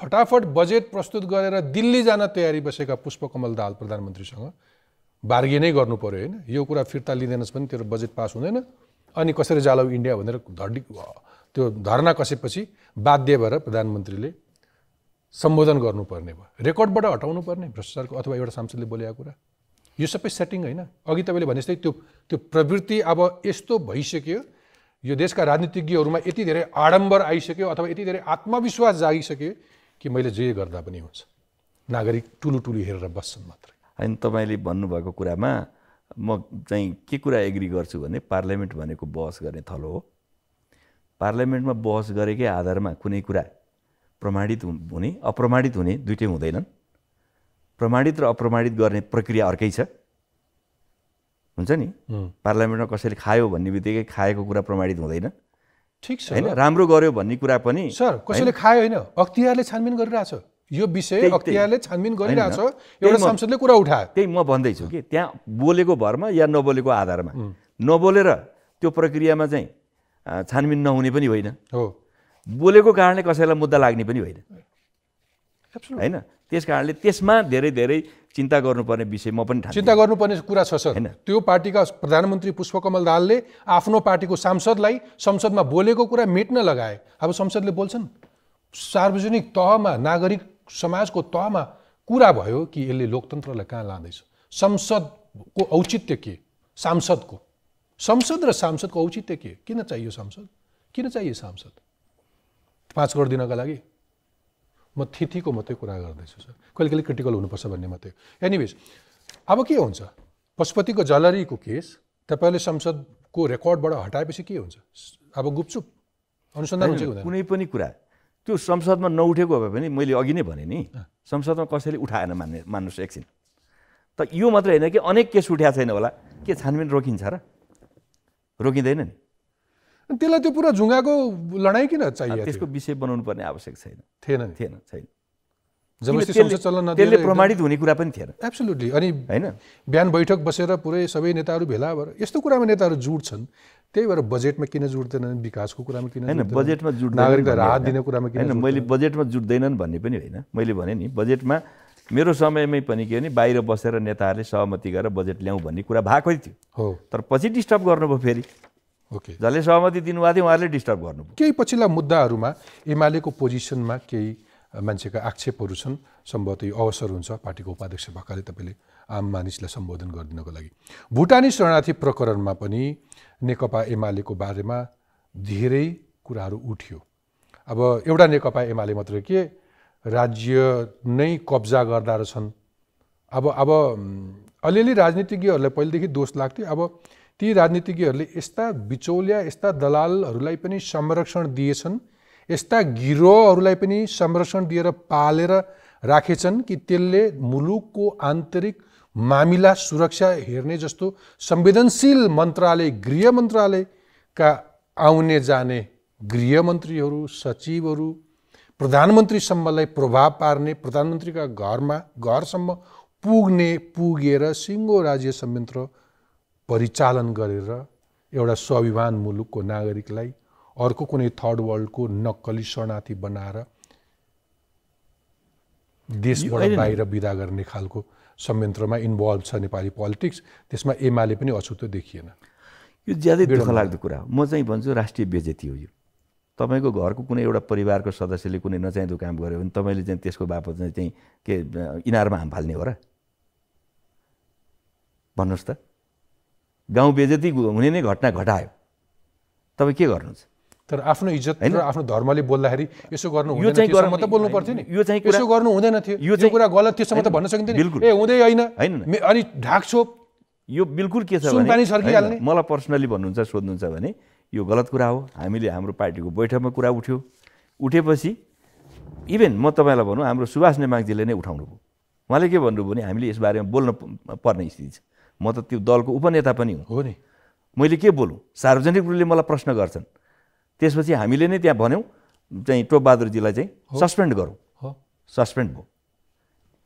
फटाफट बजेट प्रस्तुत गरेर दिल्ली जान तयारी बसेका पुष्पकमल दाल प्रधानमन्त्रीसँग बार्गेनै गर्नु पऱ्यो होइन यो कुरा फिर्ता लिँदैनस् पनि तेरो बजेट पास हुँदैन अनि कसरी जालाउ इन्डिया भनेर धडी त्यो धर्ना कसेपछि बाध्य भएर प्रधानमन्त्रीले सम्बोधन गर्नुपर्ने भयो रेकर्डबाट हटाउनु पर्ने भ्रष्टाचारको अथवा एउटा सांसदले बोलेको कुरा यो सबै सेटिङ होइन अघि तपाईँले भने जस्तै त्यो त्यो प्रवृत्ति अब यस्तो भइसक्यो यो देशका राजनीतिज्ञहरूमा यति धेरै आडम्बर आइसक्यो अथवा यति धेरै आत्मविश्वास जागिसक्यो कि मैले जे गर्दा पनि हुन्छ नागरिक टुलु टुलु हेरेर बस्छन् मात्रै होइन तपाईँले भन्नुभएको कुरामा म चाहिँ के कुरा एग्री गर्छु भने पार्लियामेन्ट भनेको बहस गर्ने थलो हो पार्लियामेन्टमा बहस गरेकै आधारमा कुनै कुरा प्रमाणित हुने अप्रमाणित हुने दुइटै हुँदैनन् प्रमाणित र अप्रमाणित गर्ने प्रक्रिया अर्कै छ हुन्छ नि पार्लियामेन्टमा कसैले खायो भन्ने बित्तिकै खाएको कुरा प्रमाणित हुँदैन ठिक छ होइन राम्रो गर्यो भन्ने कुरा पनि सर कसैले खायो होइन अख्तियारले छानबिन गरिरहेछ यो विषय अख्तियारले छानबिन गरिरहेछ एउटा संसदले कुरा उठायो त्यही म भन्दैछु कि त्यहाँ बोलेको भरमा या नबोलेको आधारमा नबोलेर त्यो प्रक्रियामा चाहिँ छानबिन नहुने पनि होइन हो बोलेको कारणले कसैलाई मुद्दा लाग्ने पनि होइन होइन त्यस कारणले त्यसमा धेरै धेरै चिन्ता गर्नुपर्ने विषय म पनि चिन्ता गर्नुपर्ने कुरा छ सर होइन त्यो पार्टीका प्रधानमन्त्री पुष्पकमल दालले आफ्नो पार्टीको सांसदलाई संसदमा बोलेको कुरा मेट्न लगाए अब संसदले बोल्छन् सार्वजनिक तहमा नागरिक समाजको तहमा कुरा भयो कि यसले लोकतन्त्रलाई कहाँ लाँदैछ संसदको औचित्य के सांसदको संसद र सांसदको औचित्य के किन चाहियो सांसद किन चाहियो सांसद पाँच करोड दिनका लागि म थितिको मात्रै कुरा गर्दैछु सर कहिले कहिले क्रिटिकल हुनुपर्छ भन्ने मात्रै एनिवेज अब के हुन्छ पशुपतिको जलरीको केस तपाईँले संसदको रेकर्डबाट हटाएपछि के हुन्छ अब गुपचुप अनुसन्धान हुन्छ कुनै पनि कुरा त्यो संसदमा नउठेको भए पनि मैले अघि नै भने नि संसदमा कसैले उठाएन मान्ने मान्नुहोस् एकछिन त यो मात्रै होइन कि अनेक केस उठाएको छैन होला के छानबिन रोकिन्छ र रोकिँदैन नि त्यसलाई त्यो पुरा झुङ्गाको लडाइँ किन चाहियो त्यसको विषय बनाउनु पर्ने आवश्यक छैन थिएन थिएन छैन त्यसले प्रमाणित हुने कुरा पनि थिएन एब्सोल्युटली अनि होइन बिहान बैठक बसेर पुरै सबै नेताहरू भेला भएर यस्तो कुरामा नेताहरू जुट्छन् त्यही भएर बजेटमा किन जुट्दैनन् विकासको कुरामा किन होइन बजेटमा जुट नागरिकलाई राहत दिने कुरामा किन होइन मैले बजेटमा जुट्दैनन् भन्ने पनि होइन मैले भने नि बजेटमा मेरो समयमै पनि के भने बाहिर बसेर नेताहरूले सहमति गरेर बजेट ल्याउँ भन्ने कुरा भएकै थियो हो तर पछि डिस्टर्ब गर्नुभयो फेरि ओके जसले सहमति दिनुभएको थियो उहाँहरूले डिस्टर्ब गर्नु केही पछिल्ला मुद्दाहरूमा एमालेको पोजिसनमा केही मान्छेका आक्षेपहरू छन् सम्भवत यो अवसर हुन्छ पार्टीको उपाध्यक्ष भएकाले तपाईँले आम मानिसलाई सम्बोधन गरिदिनको लागि भुटानी शरणार्थी प्रकरणमा पनि नेकपा एमालेको बारेमा धेरै कुराहरू उठ्यो अब एउटा नेकपा एमाले मात्र के राज्य नै कब्जा गर्दा रहेछन् अब अब अलिअलि राजनीतिज्ञहरूलाई पहिलेदेखि दोष लाग्थ्यो अब ती राजनीतिज्ञहरूले यस्ता बिचौलिया यस्ता दलालहरूलाई पनि संरक्षण दिएछन् यस्ता गिरोहहरूलाई पनि संरक्षण दिएर पालेर राखेछन् कि त्यसले मुलुकको आन्तरिक मामिला सुरक्षा हेर्ने जस्तो संवेदनशील मन्त्रालय गृह मन्त्रालयका आउने जाने गृहमन्त्रीहरू सचिवहरू प्रधानमन्त्रीसम्मलाई प्रभाव पार्ने प्रधानमन्त्रीका घरमा घरसम्म पुग्ने पुगेर सिङ्गो राज्य संयन्त्र परिचालन गरेर एउटा स्वाभिमान मुलुकको नागरिकलाई अर्को कुनै थर्ड वर्ल्डको नक्कली शरणार्थी बनाएर देशबाट बाहिर विदा गर्ने खालको संयन्त्रमा इन्भल्भ छ नेपाली पोलिटिक्स त्यसमा एमाले पनि अछुतो देखिएन यो ज्यादै दुःख लाग्दो कुरा हो म चाहिँ भन्छु राष्ट्रिय बेजेती हो यो तपाईँको घरको कुनै एउटा परिवारको सदस्यले कुनै नचाहिँदो काम गर्यो भने तपाईँले चाहिँ त्यसको बापत चाहिँ के इनारमा हाम फाल्ने हो र भन्नुहोस् त गाउँ बेजती हुने नै घटना घटायो तपाईँ के गर्नुहुन्छ तर आफ्नो इज्जत होइन आफ्नो धर्मले बोल्दाखेरि यसो गर्नु यो चाहिँ त बोल्नु पर्थ्यो नि यो चाहिँ यसो गर्नु हुँदैन थियो यो चाहिँ कुरा गलत थियोसम्म त भन्न सकिन्थ्यो बिल्कुल ए हुँदै होइन होइन अनि ढाकछोप यो बिल्कुल के छ भने मलाई पर्सनली भन्नुहुन्छ सोध्नुहुन्छ भने यो गलत कुरा हो हामीले हाम्रो पार्टीको बैठकमा कुरा उठ्यो उठेपछि इभेन म तपाईँलाई भनौँ हाम्रो सुभाष नेमाङजीले नै उठाउनुभयो उहाँले के भन्नुभयो भने हामीले यसबारेमा बोल्न पर्ने स्थिति छ म त त्यो दलको उपनेता पनि हुँ हो नि मैले के बोलौँ सार्वजनिक रूपले मलाई प्रश्न गर्छन् त्यसपछि हामीले नै त्यहाँ भन्यौँ चाहिँ टोपबहादुरजीलाई चाहिँ सस्पेन्ड गरौँ हो सस्पेन्ड भयो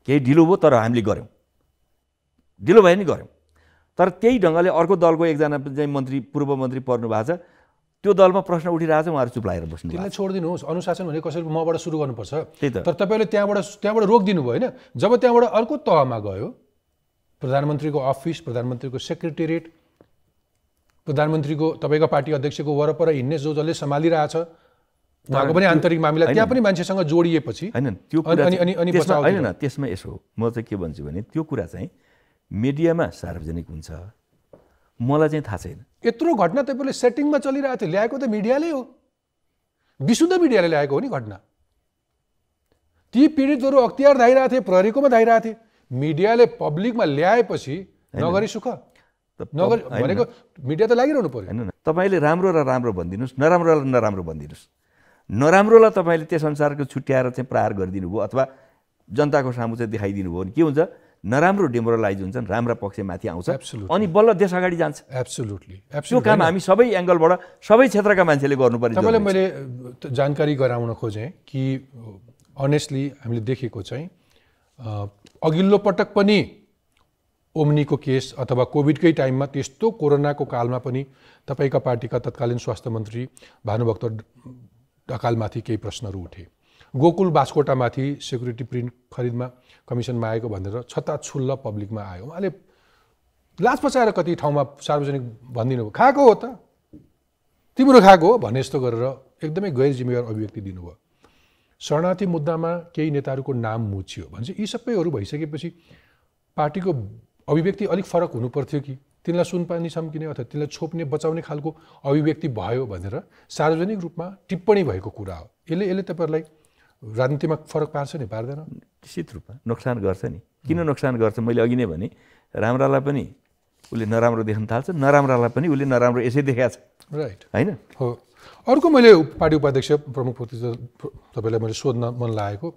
केही ढिलो भयो तर हामीले गऱ्यौँ ढिलो भयो नि गऱ्यौँ तर त्यही ढङ्गले अर्को दलको एकजना चाहिँ मन्त्री पूर्व मन्त्री पर्नु भएको छ त्यो दलमा प्रश्न उठिरहेको छ उहाँहरू चुप लागेर बस्नु त्यसलाई छोडिदिनुहोस् अनुशासन भने कसरी मबाट सुरु गर्नुपर्छ त्यही त तर तपाईँले त्यहाँबाट त्यहाँबाट रोकिदिनु भयो होइन जब त्यहाँबाट अर्को तहमा गयो प्रधानमन्त्रीको अफिस प्रधानमन्त्रीको सेक्रेटेरिएट प्रधानमन्त्रीको तपाईँको पार्टी अध्यक्षको वरपर हिँड्ने जो जसले सम्हालिरहेछ उहाँको पनि आन्तरिक मामिला त्यहाँ पनि मान्छेसँग जोडिएपछि होइन त्यो होइन त्यसमा यसो म चाहिँ के भन्छु भने त्यो कुरा चाहिँ मिडियामा सार्वजनिक हुन्छ मलाई चाहिँ थाहा छैन यत्रो घटना तपाईँले सेटिङमा चलिरहेको थियो ल्याएको त मिडियाले हो विशुद्ध मिडियाले ल्याएको हो नि घटना ती पीडितहरू अख्तियार धाइरहेको थिए प्रहरीकोमा धाइरहेको थिए मिडियाले पब्लिकमा ल्याएपछि नगरी सुख नगरी भनेको मिडिया त लागिरहनु पर्यो होइन तपाईँले राम्रो र राम्रो भनिदिनुहोस् नराम्रोलाई नराम्रो भनिदिनुहोस् नराम्रोलाई तपाईँले त्यो संसारको छुट्याएर चाहिँ प्रहार गरिदिनु भयो अथवा जनताको सामु चाहिँ देखाइदिनु भयो भने के हुन्छ नराम्रो डिमोरलाइज हुन्छन् राम्रा पक्षमाथि आउँछ अनि बल्ल देश अगाडि जान्छ एब्सोल्युटली त्यो काम हामी सबै एङ्गलबाट सबै क्षेत्रका मान्छेले गर्नुपर्छ तपाईँलाई मैले जानकारी गराउन खोजेँ कि अनेस्टली हामीले देखेको चाहिँ अघिल्लो पटक पनि ओम्नीको केस अथवा कोभिडकै टाइममा त्यस्तो कोरोनाको कालमा पनि तपाईँका पार्टीका तत्कालीन स्वास्थ्य मन्त्री भानुभक्त ढकालमाथि केही प्रश्नहरू उठे गोकुल बास्कोटामाथि सेक्युरिटी प्रिन्ट खरिदमा कमिसनमा आएको भनेर छताछुल्ल पब्लिकमा आयो उहाँले लाज पचाएर कति ठाउँमा सार्वजनिक भनिदिनु खाएको हो त तिम्रो खाएको हो भने जस्तो गरेर एकदमै गैर जिम्मेवार अभिव्यक्ति दिनुभयो शरणार्थी मुद्दामा केही नेताहरूको नाम मुछियो भनेपछि यी सबैहरू भइसकेपछि पार्टीको अभिव्यक्ति अलिक फरक हुनुपर्थ्यो कि तिनलाई सुनपानी सम्किने अथवा तिनलाई छोप्ने बचाउने खालको अभिव्यक्ति भयो भनेर सार्वजनिक रूपमा टिप्पणी भएको कुरा हो यसले यसले तपाईँहरूलाई राजनीतिमा फरक पार्छ नि पार्दैन निश्चित रूपमा नोक्सान गर्छ नि किन नोक्सान गर्छ मैले अघि नै भने राम्रालाई पनि उसले नराम्रो देख्न थाल्छ नराम्रालाई पनि उसले नराम्रो यसै देखाएको छ राइट होइन हो अर्को मैले पार्टी उपाध्यक्ष प्रमुख प्रतिनिधि तपाईँलाई मैले सोध्न मन लागेको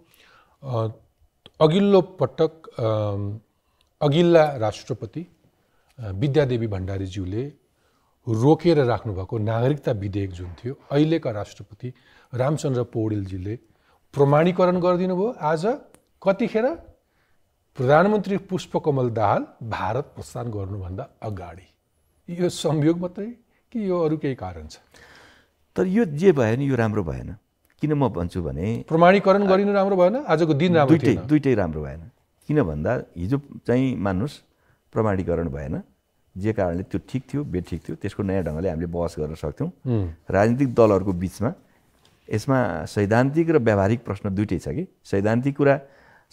अघिल्लो पटक अघिल्ला राष्ट्रपति विद्यादेवी भण्डारीज्यूले रोकेर राख्नुभएको नागरिकता विधेयक जुन थियो अहिलेका राष्ट्रपति रामचन्द्र पौडेलजीले प्रमाणीकरण गरिदिनु भयो आज कतिखेर प्रधानमन्त्री पुष्पकमल दाहाल भारत प्रस्थान गर्नुभन्दा अगाडि यो संयोग मात्रै कि यो अरू केही कारण छ तर यो जे भयो नि यो राम्रो भएन किन म भन्छु भने प्रमाणीकरण गरिनु राम्रो भएन आजको दिन राम्रो दुइटै दुइटै राम्रो भएन किन भन्दा हिजो चाहिँ मान्नुहोस् प्रमाणीकरण भएन जे कारणले त्यो ठिक थियो बे बेठिक थियो त्यसको नयाँ ढङ्गले हामीले बहस गर्न सक्थ्यौँ राजनीतिक दलहरूको बिचमा यसमा सैद्धान्तिक र व्यावहारिक प्रश्न दुइटै छ कि सैद्धान्तिक कुरा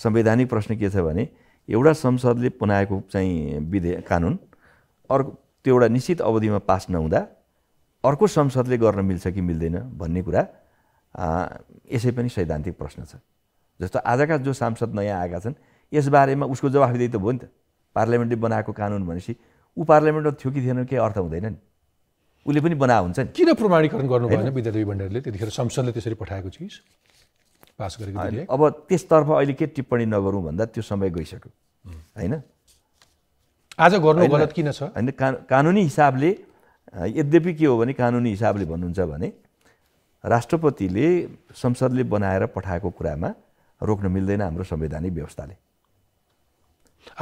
संवैधानिक प्रश्न के छ भने एउटा संसदले बनाएको चाहिँ विधेयक कानुन अर्को त्यो एउटा निश्चित अवधिमा पास नहुँदा अर्को संसदले गर्न मिल्छ कि मिल्दैन भन्ने कुरा यसै पनि सैद्धान्तिक प्रश्न छ जस्तो आजका जो सांसद नयाँ आएका छन् यसबारेमा उसको जवाफदेही त भयो नि त पार्लियामेन्टले बनाएको कानुन भनेपछि ऊ पार्लियामेन्टमा थियो कि थिएन केही अर्थ हुँदैन नि उसले पनि बना हुन्छ नि किन प्रमाणीकरण गर्नु भएन विद्यादेवी भण्डारीले त्यतिखेर संसदले त्यसरी पठाएको चिज पास गरेको अब त्यसतर्फ अहिले के टिप्पणी नगरौँ भन्दा त्यो समय गइसक्यो होइन आज गर्नु गलत किन छ होइन कानुनी हिसाबले यद्यपि के हो भने कानुनी हिसाबले भन्नुहुन्छ भने राष्ट्रपतिले संसदले बनाएर पठाएको कुरामा रोक्न मिल्दैन हाम्रो संवैधानिक व्यवस्थाले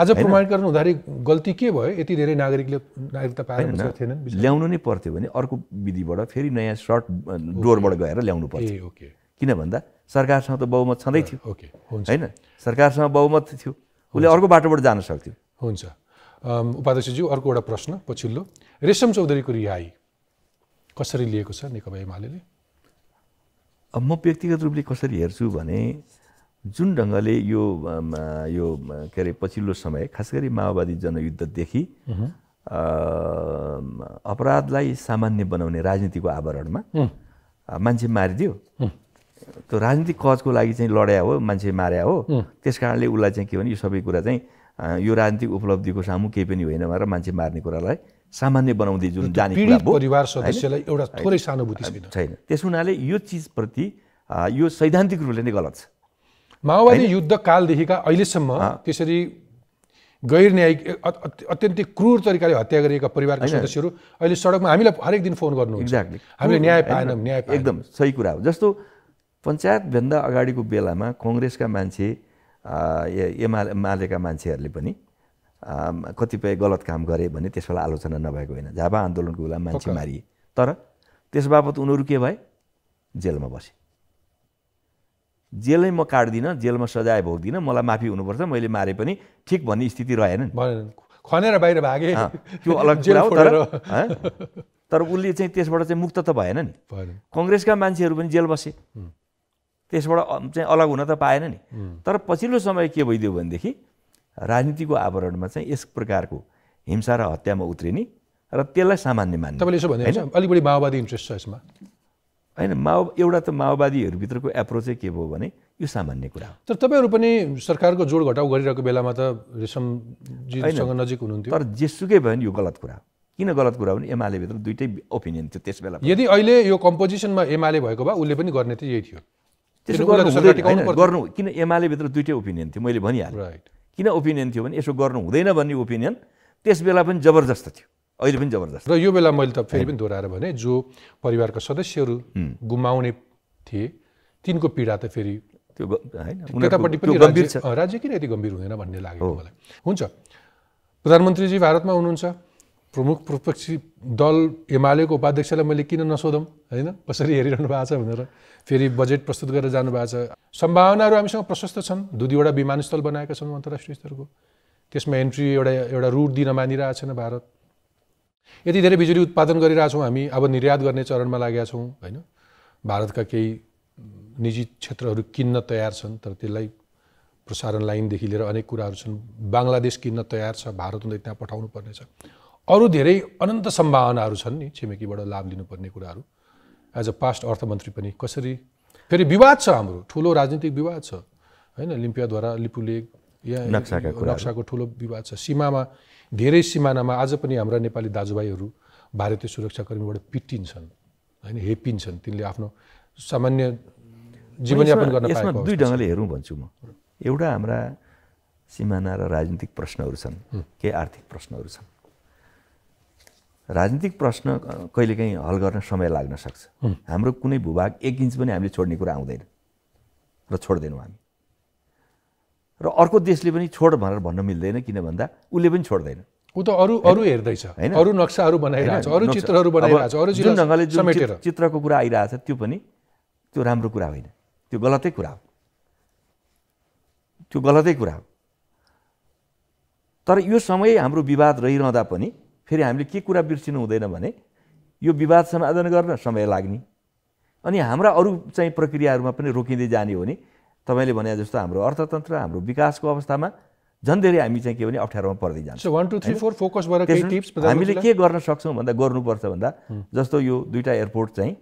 आज प्रमाणीकरण हुँदाखेरि गल्ती के भयो यति धेरै नागरिकले नागरिकता पाएन थिएनन् ल्याउनु नै पर्थ्यो भने अर्को विधिबाट फेरि नयाँ सर्ट डोरबाट गएर ल्याउनु पर्थ्यो किन भन्दा सरकारसँग त बहुमत छँदै थियो होइन सरकारसँग बहुमत थियो उसले अर्को बाटोबाट जान सक्थ्यो हुन्छ उपाध्यक्षज्यू अर्को एउटा प्रश्न पछिल्लो रेशम चौधरीको रिहाई कसरी लिएको छ नेकपा एमाले म व्यक्तिगत रूपले कसरी हेर्छु भने जुन ढङ्गले यो यो के अरे पछिल्लो समय खास गरी माओवादी जनयुद्धदेखि अपराधलाई सामान्य बनाउने राजनीतिको आवरणमा मान्छे मारिदियो त्यो राजनीतिक कजको लागि चाहिँ लड्या हो मान्छे मार्या हो त्यस कारणले उसलाई चाहिँ के भने यो सबै कुरा चाहिँ यो राजनीतिक उपलब्धिको सामु केही पनि होइन भनेर मान्छे मार्ने कुरालाई सामान्य बनाउँदै जुन जाने परिवार सदस्यलाई एउटा थोरै सानुभूति छैन त्यस हुनाले यो चिजप्रति यो सैद्धान्तिक रूपले नै गलत छ माओवादी युद्धकालदेखिका अहिलेसम्म त्यसरी गैर न्यायिक अत्यन्तै क्रूर तरिकाले हत्या गरिएका परिवारका सदस्यहरू अहिले सडकमा हामीलाई हरेक दिन फोन गर्नु एक्ज्याक्टली हामीले न्याय पाएनौँ न्याय एकदम सही कुरा हो जस्तो पञ्चायतभन्दा अगाडिको बेलामा कङ्ग्रेसका मान्छे एमाले मालेका मान्छेहरूले पनि कतिपय गलत काम गरे भने त्यसबाट आलोचना नभएको होइन झापा आन्दोलनको बेला मान्छे मारिए तर त्यस बापत उनीहरू के भए जेलमा बसे जेलै म काट्दिनँ जेलमा सजाय भोग्दिनँ मलाई माफी हुनुपर्छ मैले मारे पनि ठिक भन्ने स्थिति रहेन खनेर बाहिर भागे त्यो अलग कुरा हो तर तर उसले चाहिँ त्यसबाट चाहिँ मुक्त त भएन नि कङ्ग्रेसका मान्छेहरू पनि जेल बसे त्यसबाट चाहिँ अलग हुन त पाएन नि तर पछिल्लो समय के भइदियो भनेदेखि राजनीतिको आवरणमा चाहिँ यस प्रकारको हिंसा र हत्यामा उत्रिने र त्यसलाई सामान्य मान्ने तपाईँले यसो भन्नु अलिक बढी माओवादी इन्ट्रेस्ट छ यसमा होइन माओ एउटा त माओवादीहरूभित्रको एप्रोच चाहिँ के भयो भने यो सामान्य कुरा हो तर तपाईँहरू पनि सरकारको जोड घटाउ गरिरहेको बेलामा त रेशमजीसँग नजिक हुनुहुन्थ्यो तर जेसुकै भयो भने यो गलत कुरा हो किन गलत कुरा हो भने एमाले भित्र दुइटै ओपिनियन थियो त्यस बेला यदि अहिले यो कम्पोजिसनमा एमाले भएको भए उसले पनि गर्ने त यही थियो त्यसो गर्नु गर्नु किन एमाले भित्र दुइटै ओपिनियन थियो मैले भनिहालेँ किन ओपिनियन थियो भने यसो गर्नु हुँदैन भन्ने ओपिनियन त्यस बेला पनि जबरजस्त थियो अहिले पनि जबरजस्त र यो बेला मैले त फेरि पनि दोहोऱ्याएर भने जो परिवारका सदस्यहरू गुमाउने थिए तिनको पीडा त फेरि त्यो गम्भीर छ राज्य किन यति गम्भीर हुँदैन भन्ने लाग्यो मलाई हुन्छ प्रधानमन्त्रीजी भारतमा हुनुहुन्छ प्रमुख प्रतिपक्षी दल एमालेको उपाध्यक्षलाई मैले किन नसोधौँ होइन कसरी हेरिरहनु भएको छ भनेर फेरि बजेट प्रस्तुत गरेर जानुभएको छ सम्भावनाहरू हामीसँग प्रशस्त छन् दुई दुईवटा विमानस्थल बनाएका छौँ अन्तर्राष्ट्रिय स्तरको त्यसमा एन्ट्री एउटा एउटा रुट दिन मानिरहेको छैन भारत यति धेरै बिजुली उत्पादन गरिरहेछौँ हामी अब निर्यात गर्ने चरणमा लागेका छौँ होइन भारतका केही निजी क्षेत्रहरू किन्न तयार छन् तर त्यसलाई प्रसारण लाइनदेखि लिएर अनेक कुराहरू छन् बङ्गलादेश किन्न तयार छ भारत हुँदै त्यहाँ पठाउनु पर्नेछ अरू धेरै अनन्त सम्भावनाहरू छन् नि छिमेकीबाट लाभ लिनुपर्ने कुराहरू एज अ पास्ट अर्थमन्त्री पनि कसरी फेरि विवाद छ हाम्रो ठुलो राजनीतिक विवाद छ होइन लिम्पियाद्वारा लिपुले या नक्साको ठुलो विवाद छ सीमामा धेरै सिमानामा आज पनि हाम्रा नेपाली दाजुभाइहरू भारतीय सुरक्षाकर्मीबाट पिटिन्छन् होइन हेपिन्छन् तिनले आफ्नो सामान्य जीवनयापन गर्न यसमा दुई ढङ्गले हेरौँ भन्छु म एउटा हाम्रा सिमाना र राजनीतिक प्रश्नहरू छन् केही आर्थिक प्रश्नहरू छन् राजनीतिक प्रश्न कहिलेकाहीँ हल गर्न समय लाग्न सक्छ हाम्रो कुनै भूभाग एक इन्च पनि हामीले छोड्ने कुरा आउँदैन र छोड्दैनौँ हामी र अर्को देशले पनि छोड भनेर भन्न मिल्दैन किन भन्दा उसले पनि छोड्दैन ऊ त अरू अरू हेर्दैछ होइन अरू नक्साहरू बनाइरहेछ अरू चित्रहरू बनाइरहेछ अरू जुन ढङ्गले चित्रको कुरा आइरहेछ त्यो पनि त्यो राम्रो कुरा होइन त्यो गलतै कुरा हो त्यो गलतै कुरा हो तर यो समय हाम्रो विवाद रहिरहँदा पनि फेरि हामीले के कुरा बिर्सिनु हुँदैन भने यो विवाद समाधान गर्न समय लाग्ने अनि हाम्रा अरू चाहिँ प्रक्रियाहरूमा पनि रोकिँदै जाने हो भने तपाईँले भने जस्तो हाम्रो अर्थतन्त्र हाम्रो विकासको अवस्थामा झन् धेरै हामी चाहिँ के भने अप्ठ्यारोमा पर्दै जान्छ हामीले के गर्न सक्छौँ भन्दा गर्नुपर्छ भन्दा जस्तो यो दुइटा एयरपोर्ट चाहिँ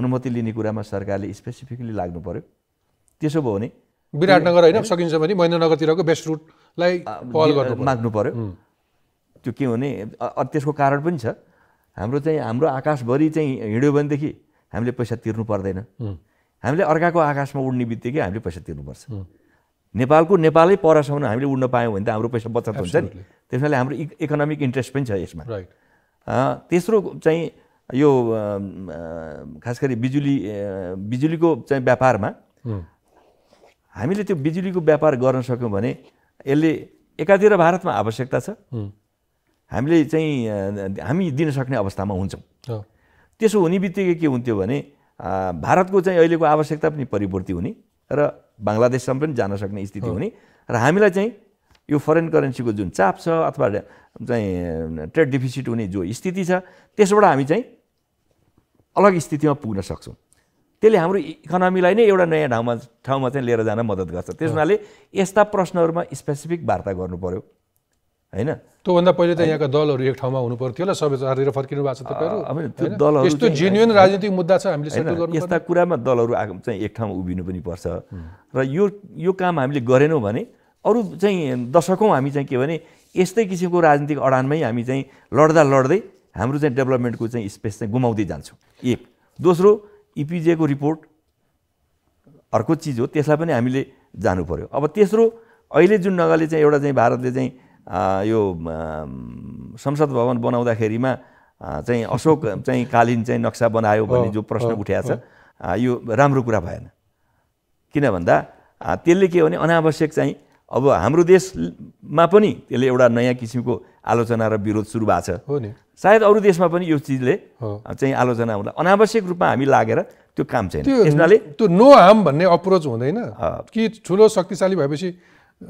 अनुमति लिने कुरामा सरकारले स्पेसिफिकली लाग्नु पर्यो त्यसो भयो भने विराटनगर होइन सकिन्छ भने महेन्द्रनगरतिरको बेस्ट रुटलाई माग्नु पर्यो त्यो के भने त्यसको कारण पनि छ हाम्रो चाहिँ हाम्रो आकाशभरि चाहिँ हिँड्यो भनेदेखि हामीले पैसा तिर्नु पर्दैन हामीले अर्काको आकाशमा उड्ने बित्तिकै हामीले पैसा तिर्नुपर्छ नेपालको नेपालै परसम्म हामीले उड्न पायौँ भने त हाम्रो पैसा बचत हुन्छ नि त्यसमा हाम्रो इकोनोमिक इन्ट्रेस्ट पनि छ यसमा तेस्रो चाहिँ यो खास गरी बिजुली बिजुलीको चाहिँ व्यापारमा हामीले त्यो बिजुलीको व्यापार गर्न सक्यौँ भने यसले एकातिर भारतमा आवश्यकता छ हामीले चाहिँ हामी दिन सक्ने अवस्थामा हुन्छौँ त्यसो हुने बित्तिकै के हुन्थ्यो भने भारतको चाहिँ अहिलेको आवश्यकता पनि परिपूर्ति हुने र बङ्गलादेशसम्म पनि जान सक्ने स्थिति हुने र हामीलाई चाहिँ यो फरेन करेन्सीको जुन चाप छ अथवा चाहिँ ट्रेड डिफिसिट हुने जो स्थिति छ त्यसबाट हामी चाहिँ अलग स्थितिमा पुग्न सक्छौँ त्यसले हाम्रो इकोनोमीलाई नै एउटा नयाँ ठाउँमा ठाउँमा चाहिँ लिएर जान मद्दत गर्छ त्यस हुनाले यस्ता प्रश्नहरूमा स्पेसिफिक वार्ता गर्नु पऱ्यो होइन त्योभन्दा पहिले त यहाँका दलहरू एक ठाउँमा हुनु पर्थ्यो होला सबै फर्किनु भएको छ तपाईँहरू त्यो राजनीतिक मुद्दा छ हामीले यस्ता कुरामा दलहरू चाहिँ एक ठाउँमा उभिनु पनि पर्छ र यो यो काम हामीले गरेनौँ भने अरू चाहिँ दशकौँ हामी चाहिँ के भने यस्तै किसिमको राजनीतिक अडानमै हामी चाहिँ लड्दा लड्दै हाम्रो चाहिँ डेभलपमेन्टको चाहिँ स्पेस चाहिँ गुमाउँदै जान्छौँ एक दोस्रो इपिजेको e रिपोर्ट अर्को चिज हो त्यसलाई पनि हामीले जानु पऱ्यो अब तेस्रो अहिले जुन नगाले चाहिँ एउटा चाहिँ भारतले चाहिँ यो संसद भवन बनाउँदाखेरिमा चाहिँ अशोक चाहिँ कालीन चाहिँ नक्सा बनायो भन्ने जो प्रश्न उठाएको छ यो राम्रो कुरा भएन किन भन्दा त्यसले के हो भने अनावश्यक चाहिँ अब हाम्रो देशमा पनि त्यसले एउटा नयाँ किसिमको आलोचना र विरोध सुरु भएको छ सायद अरू देशमा पनि यो चिजले चाहिँ आलोचना हुँदा अनावश्यक रूपमा हामी लागेर त्यो काम छैन त्यो नो हार्म भन्ने अप्रोच हुँदैन कि ठुलो शक्तिशाली भएपछि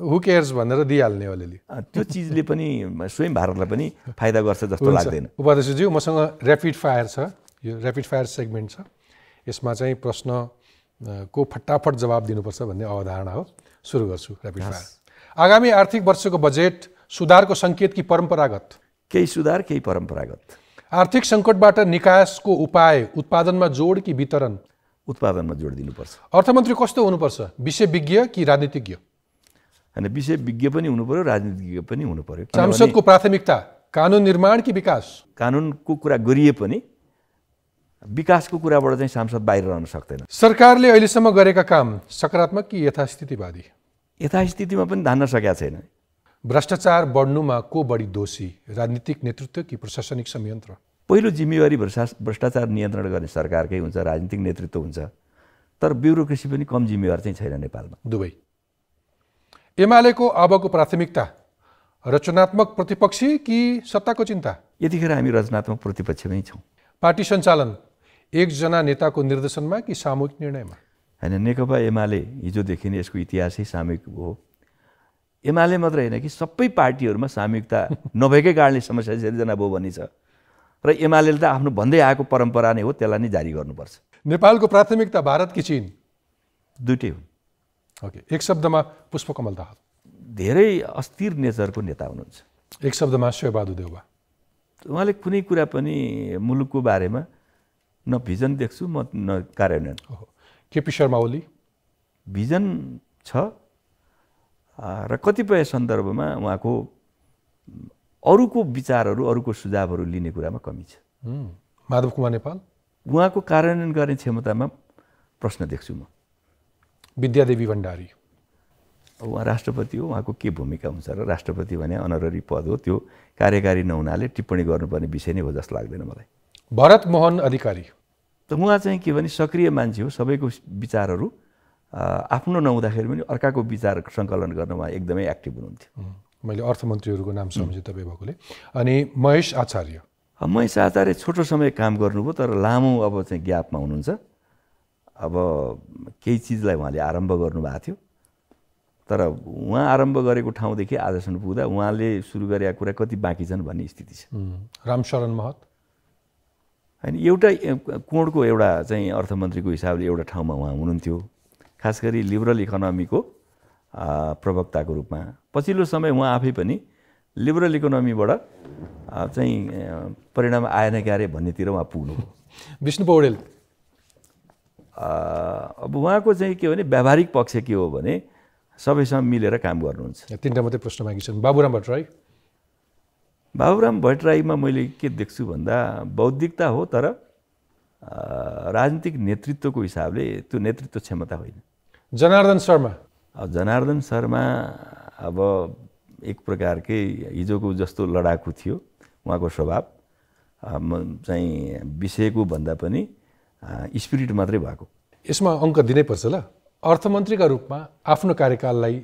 हु केयर्स भनेर दिइहाल्ने अलिअलि त्यो चिजले पनि स्वयं भारतलाई पनि फाइदा गर्छ जस्तो लाग्दैन उपाध्यक्षज्यू मसँग ऱ्यापिड फायर छ यो ऱ्यापिड फायर सेगमेन्ट छ यसमा चाहिँ प्रश्न को फटाफट जवाब दिनुपर्छ भन्ने अवधारणा हो सुरु गर्छु ऱ्यापिड फायर आगामी आर्थिक वर्षको बजेट सुधारको सङ्केत कि परम्परागत केही सुधार केही परम्परागत आर्थिक सङ्कटबाट निकासको उपाय उत्पादनमा जोड कि वितरण उत्पादनमा जोड दिनुपर्छ अर्थमन्त्री कस्तो हुनुपर्छ विज्ञ कि राजनीतिज्ञ होइन विषय विज्ञ पनि हुनु पर्यो राजनीतिज्ञ पनि हुनु पर्यो सांसदको प्राथमिकता कानुन निर्माण कि विकास कानुनको कुरा गरिए पनि विकासको कुराबाट चाहिँ सांसद बाहिर रहन सक्दैन सरकारले अहिलेसम्म गरेका काम सकारात्मक कि यथास्थितिवादी यथास्थितिमा पनि धान्न सकेका छैन भ्रष्टाचार बढ्नुमा को बढी दोषी राजनीतिक नेतृत्व कि प्रशासनिक संयन्त्र पहिलो जिम्मेवारी भ्रष्टाचार नियन्त्रण गर्ने सरकारकै हुन्छ राजनीतिक नेतृत्व हुन्छ तर ब्युरोक्रेसी पनि कम जिम्मेवार चाहिँ छैन नेपालमा दुवै एमालेको अबको प्राथमिकता रचनात्मक प्रतिपक्षी कि सत्ताको चिन्ता यतिखेर हामी रचनात्मक प्रतिपक्षमै छौँ पार्टी सञ्चालन एकजना नेताको निर्देशनमा कि सामूहिक निर्णयमा होइन नेकपा एमाले हिजोदेखि नै यसको इतिहासै सामूहिक हो एमाले मात्र होइन कि सबै पार्टीहरूमा सामूहिकता नभएकै कारणले समस्या सिर्जना भयो भन्ने छ र एमाले त आफ्नो भन्दै आएको परम्परा नै हो त्यसलाई नै जारी गर्नुपर्छ नेपालको प्राथमिकता भारत कि चिन दुइटै हुन् ओके एक शब्दमा पुष्पकमल दाहाल धेरै अस्थिर नेचरको नेता हुनुहुन्छ एक शब्दमा शिवबहादुर देउबा उहाँले कुनै कुरा पनि मुलुकको बारेमा न भिजन देख्छु म न कार्यान्वयन केपी शर्मा ओली भिजन छ र कतिपय सन्दर्भमा उहाँको अरूको विचारहरू अरूको सुझावहरू लिने कुरामा कमी छ माधव कुमार नेपाल उहाँको कार्यान्वयन गर्ने क्षमतामा प्रश्न देख्छु म विद्यादेवी भण्डारी उहाँ राष्ट्रपति हो उहाँको के भूमिका हुन्छ र राष्ट्रपति भने अनररी पद हो त्यो कार्यकारी नहुनाले टिप्पणी गर्नुपर्ने विषय नै हो जस्तो लाग्दैन मलाई भरत मोहन अधिकारी त उहाँ चाहिँ के भने सक्रिय मान्छे हो सबैको विचारहरू आफ्नो नहुँदाखेरि पनि अर्काको विचार सङ्कलन गर्न उहाँ एकदमै एक्टिभ हुनुहुन्थ्यो मैले अर्थमन्त्रीहरूको नाम सम्झेँ तपाईँ भएकोले अनि महेश आचार्य महेश आचार्य छोटो समय काम गर्नुभयो तर लामो अब चाहिँ ग्यापमा हुनुहुन्छ अब केही चिजलाई उहाँले आरम्भ गर्नुभएको थियो तर उहाँ आरम्भ गरेको ठाउँदेखि आजसम्म पुग्दा उहाँले सुरु गरेका कुरा कति बाँकी छन् भन्ने स्थिति छ रामशरण महत होइन एउटा कोणको एउटा चाहिँ अर्थमन्त्रीको हिसाबले एउटा ठाउँमा उहाँ हुनुहुन्थ्यो खास गरी लिबरल इकोनोमीको प्रवक्ताको रूपमा पछिल्लो समय उहाँ आफै पनि लिबरल इकोनोमीबाट चाहिँ परिणाम आएन क्यारे भन्नेतिर उहाँ पुग्नु विष्णु पौडेल अब उहाँको चाहिँ के भने व्यावहारिक पक्ष के हो भने सबैसँग मिलेर काम गर्नुहुन्छ तिनवटा मात्रै प्रश्न बाँकी छन् बाबुराम भट्टराई बाबुराम भट्टराईमा मैले के देख्छु भन्दा बौद्धिकता हो तर राजनीतिक नेतृत्वको हिसाबले त्यो नेतृत्व क्षमता होइन जनार्दन शर्मा अब जनार्दन शर्मा अब एक प्रकारकै हिजोको जस्तो लडाकु थियो उहाँको स्वभाव चाहिँ विषयको भन्दा पनि स्पिरिट मात्रै भएको यसमा अङ्क पर्छ ल अर्थमन्त्रीका रूपमा आफ्नो कार्यकाललाई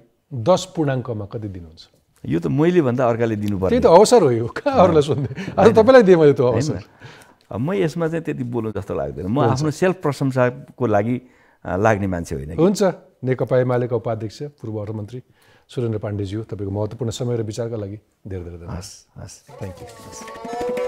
दस पूर्णाङ्कमा कति दिनुहुन्छ यो त मैले भन्दा अर्काले दिनु पर्यो त्यही त अवसर हो यो कहाँ अरूलाई सोध्ने आज तपाईँलाई दिएँ मैले त्यो अवसर म यसमा चाहिँ त्यति बोल्नु जस्तो लाग्दैन म आफ्नो सेल्फ प्रशंसाको लागि लाग्ने मान्छे होइन हुन्छ नेकपा एमालेका उपाध्यक्ष पूर्व अर्थमन्त्री सुरेन्द्र पाण्डेज्यू तपाईँको महत्त्वपूर्ण समय र विचारका लागि धेरै धेरै धन्यवाद हस् हस् थ्याङ्क यू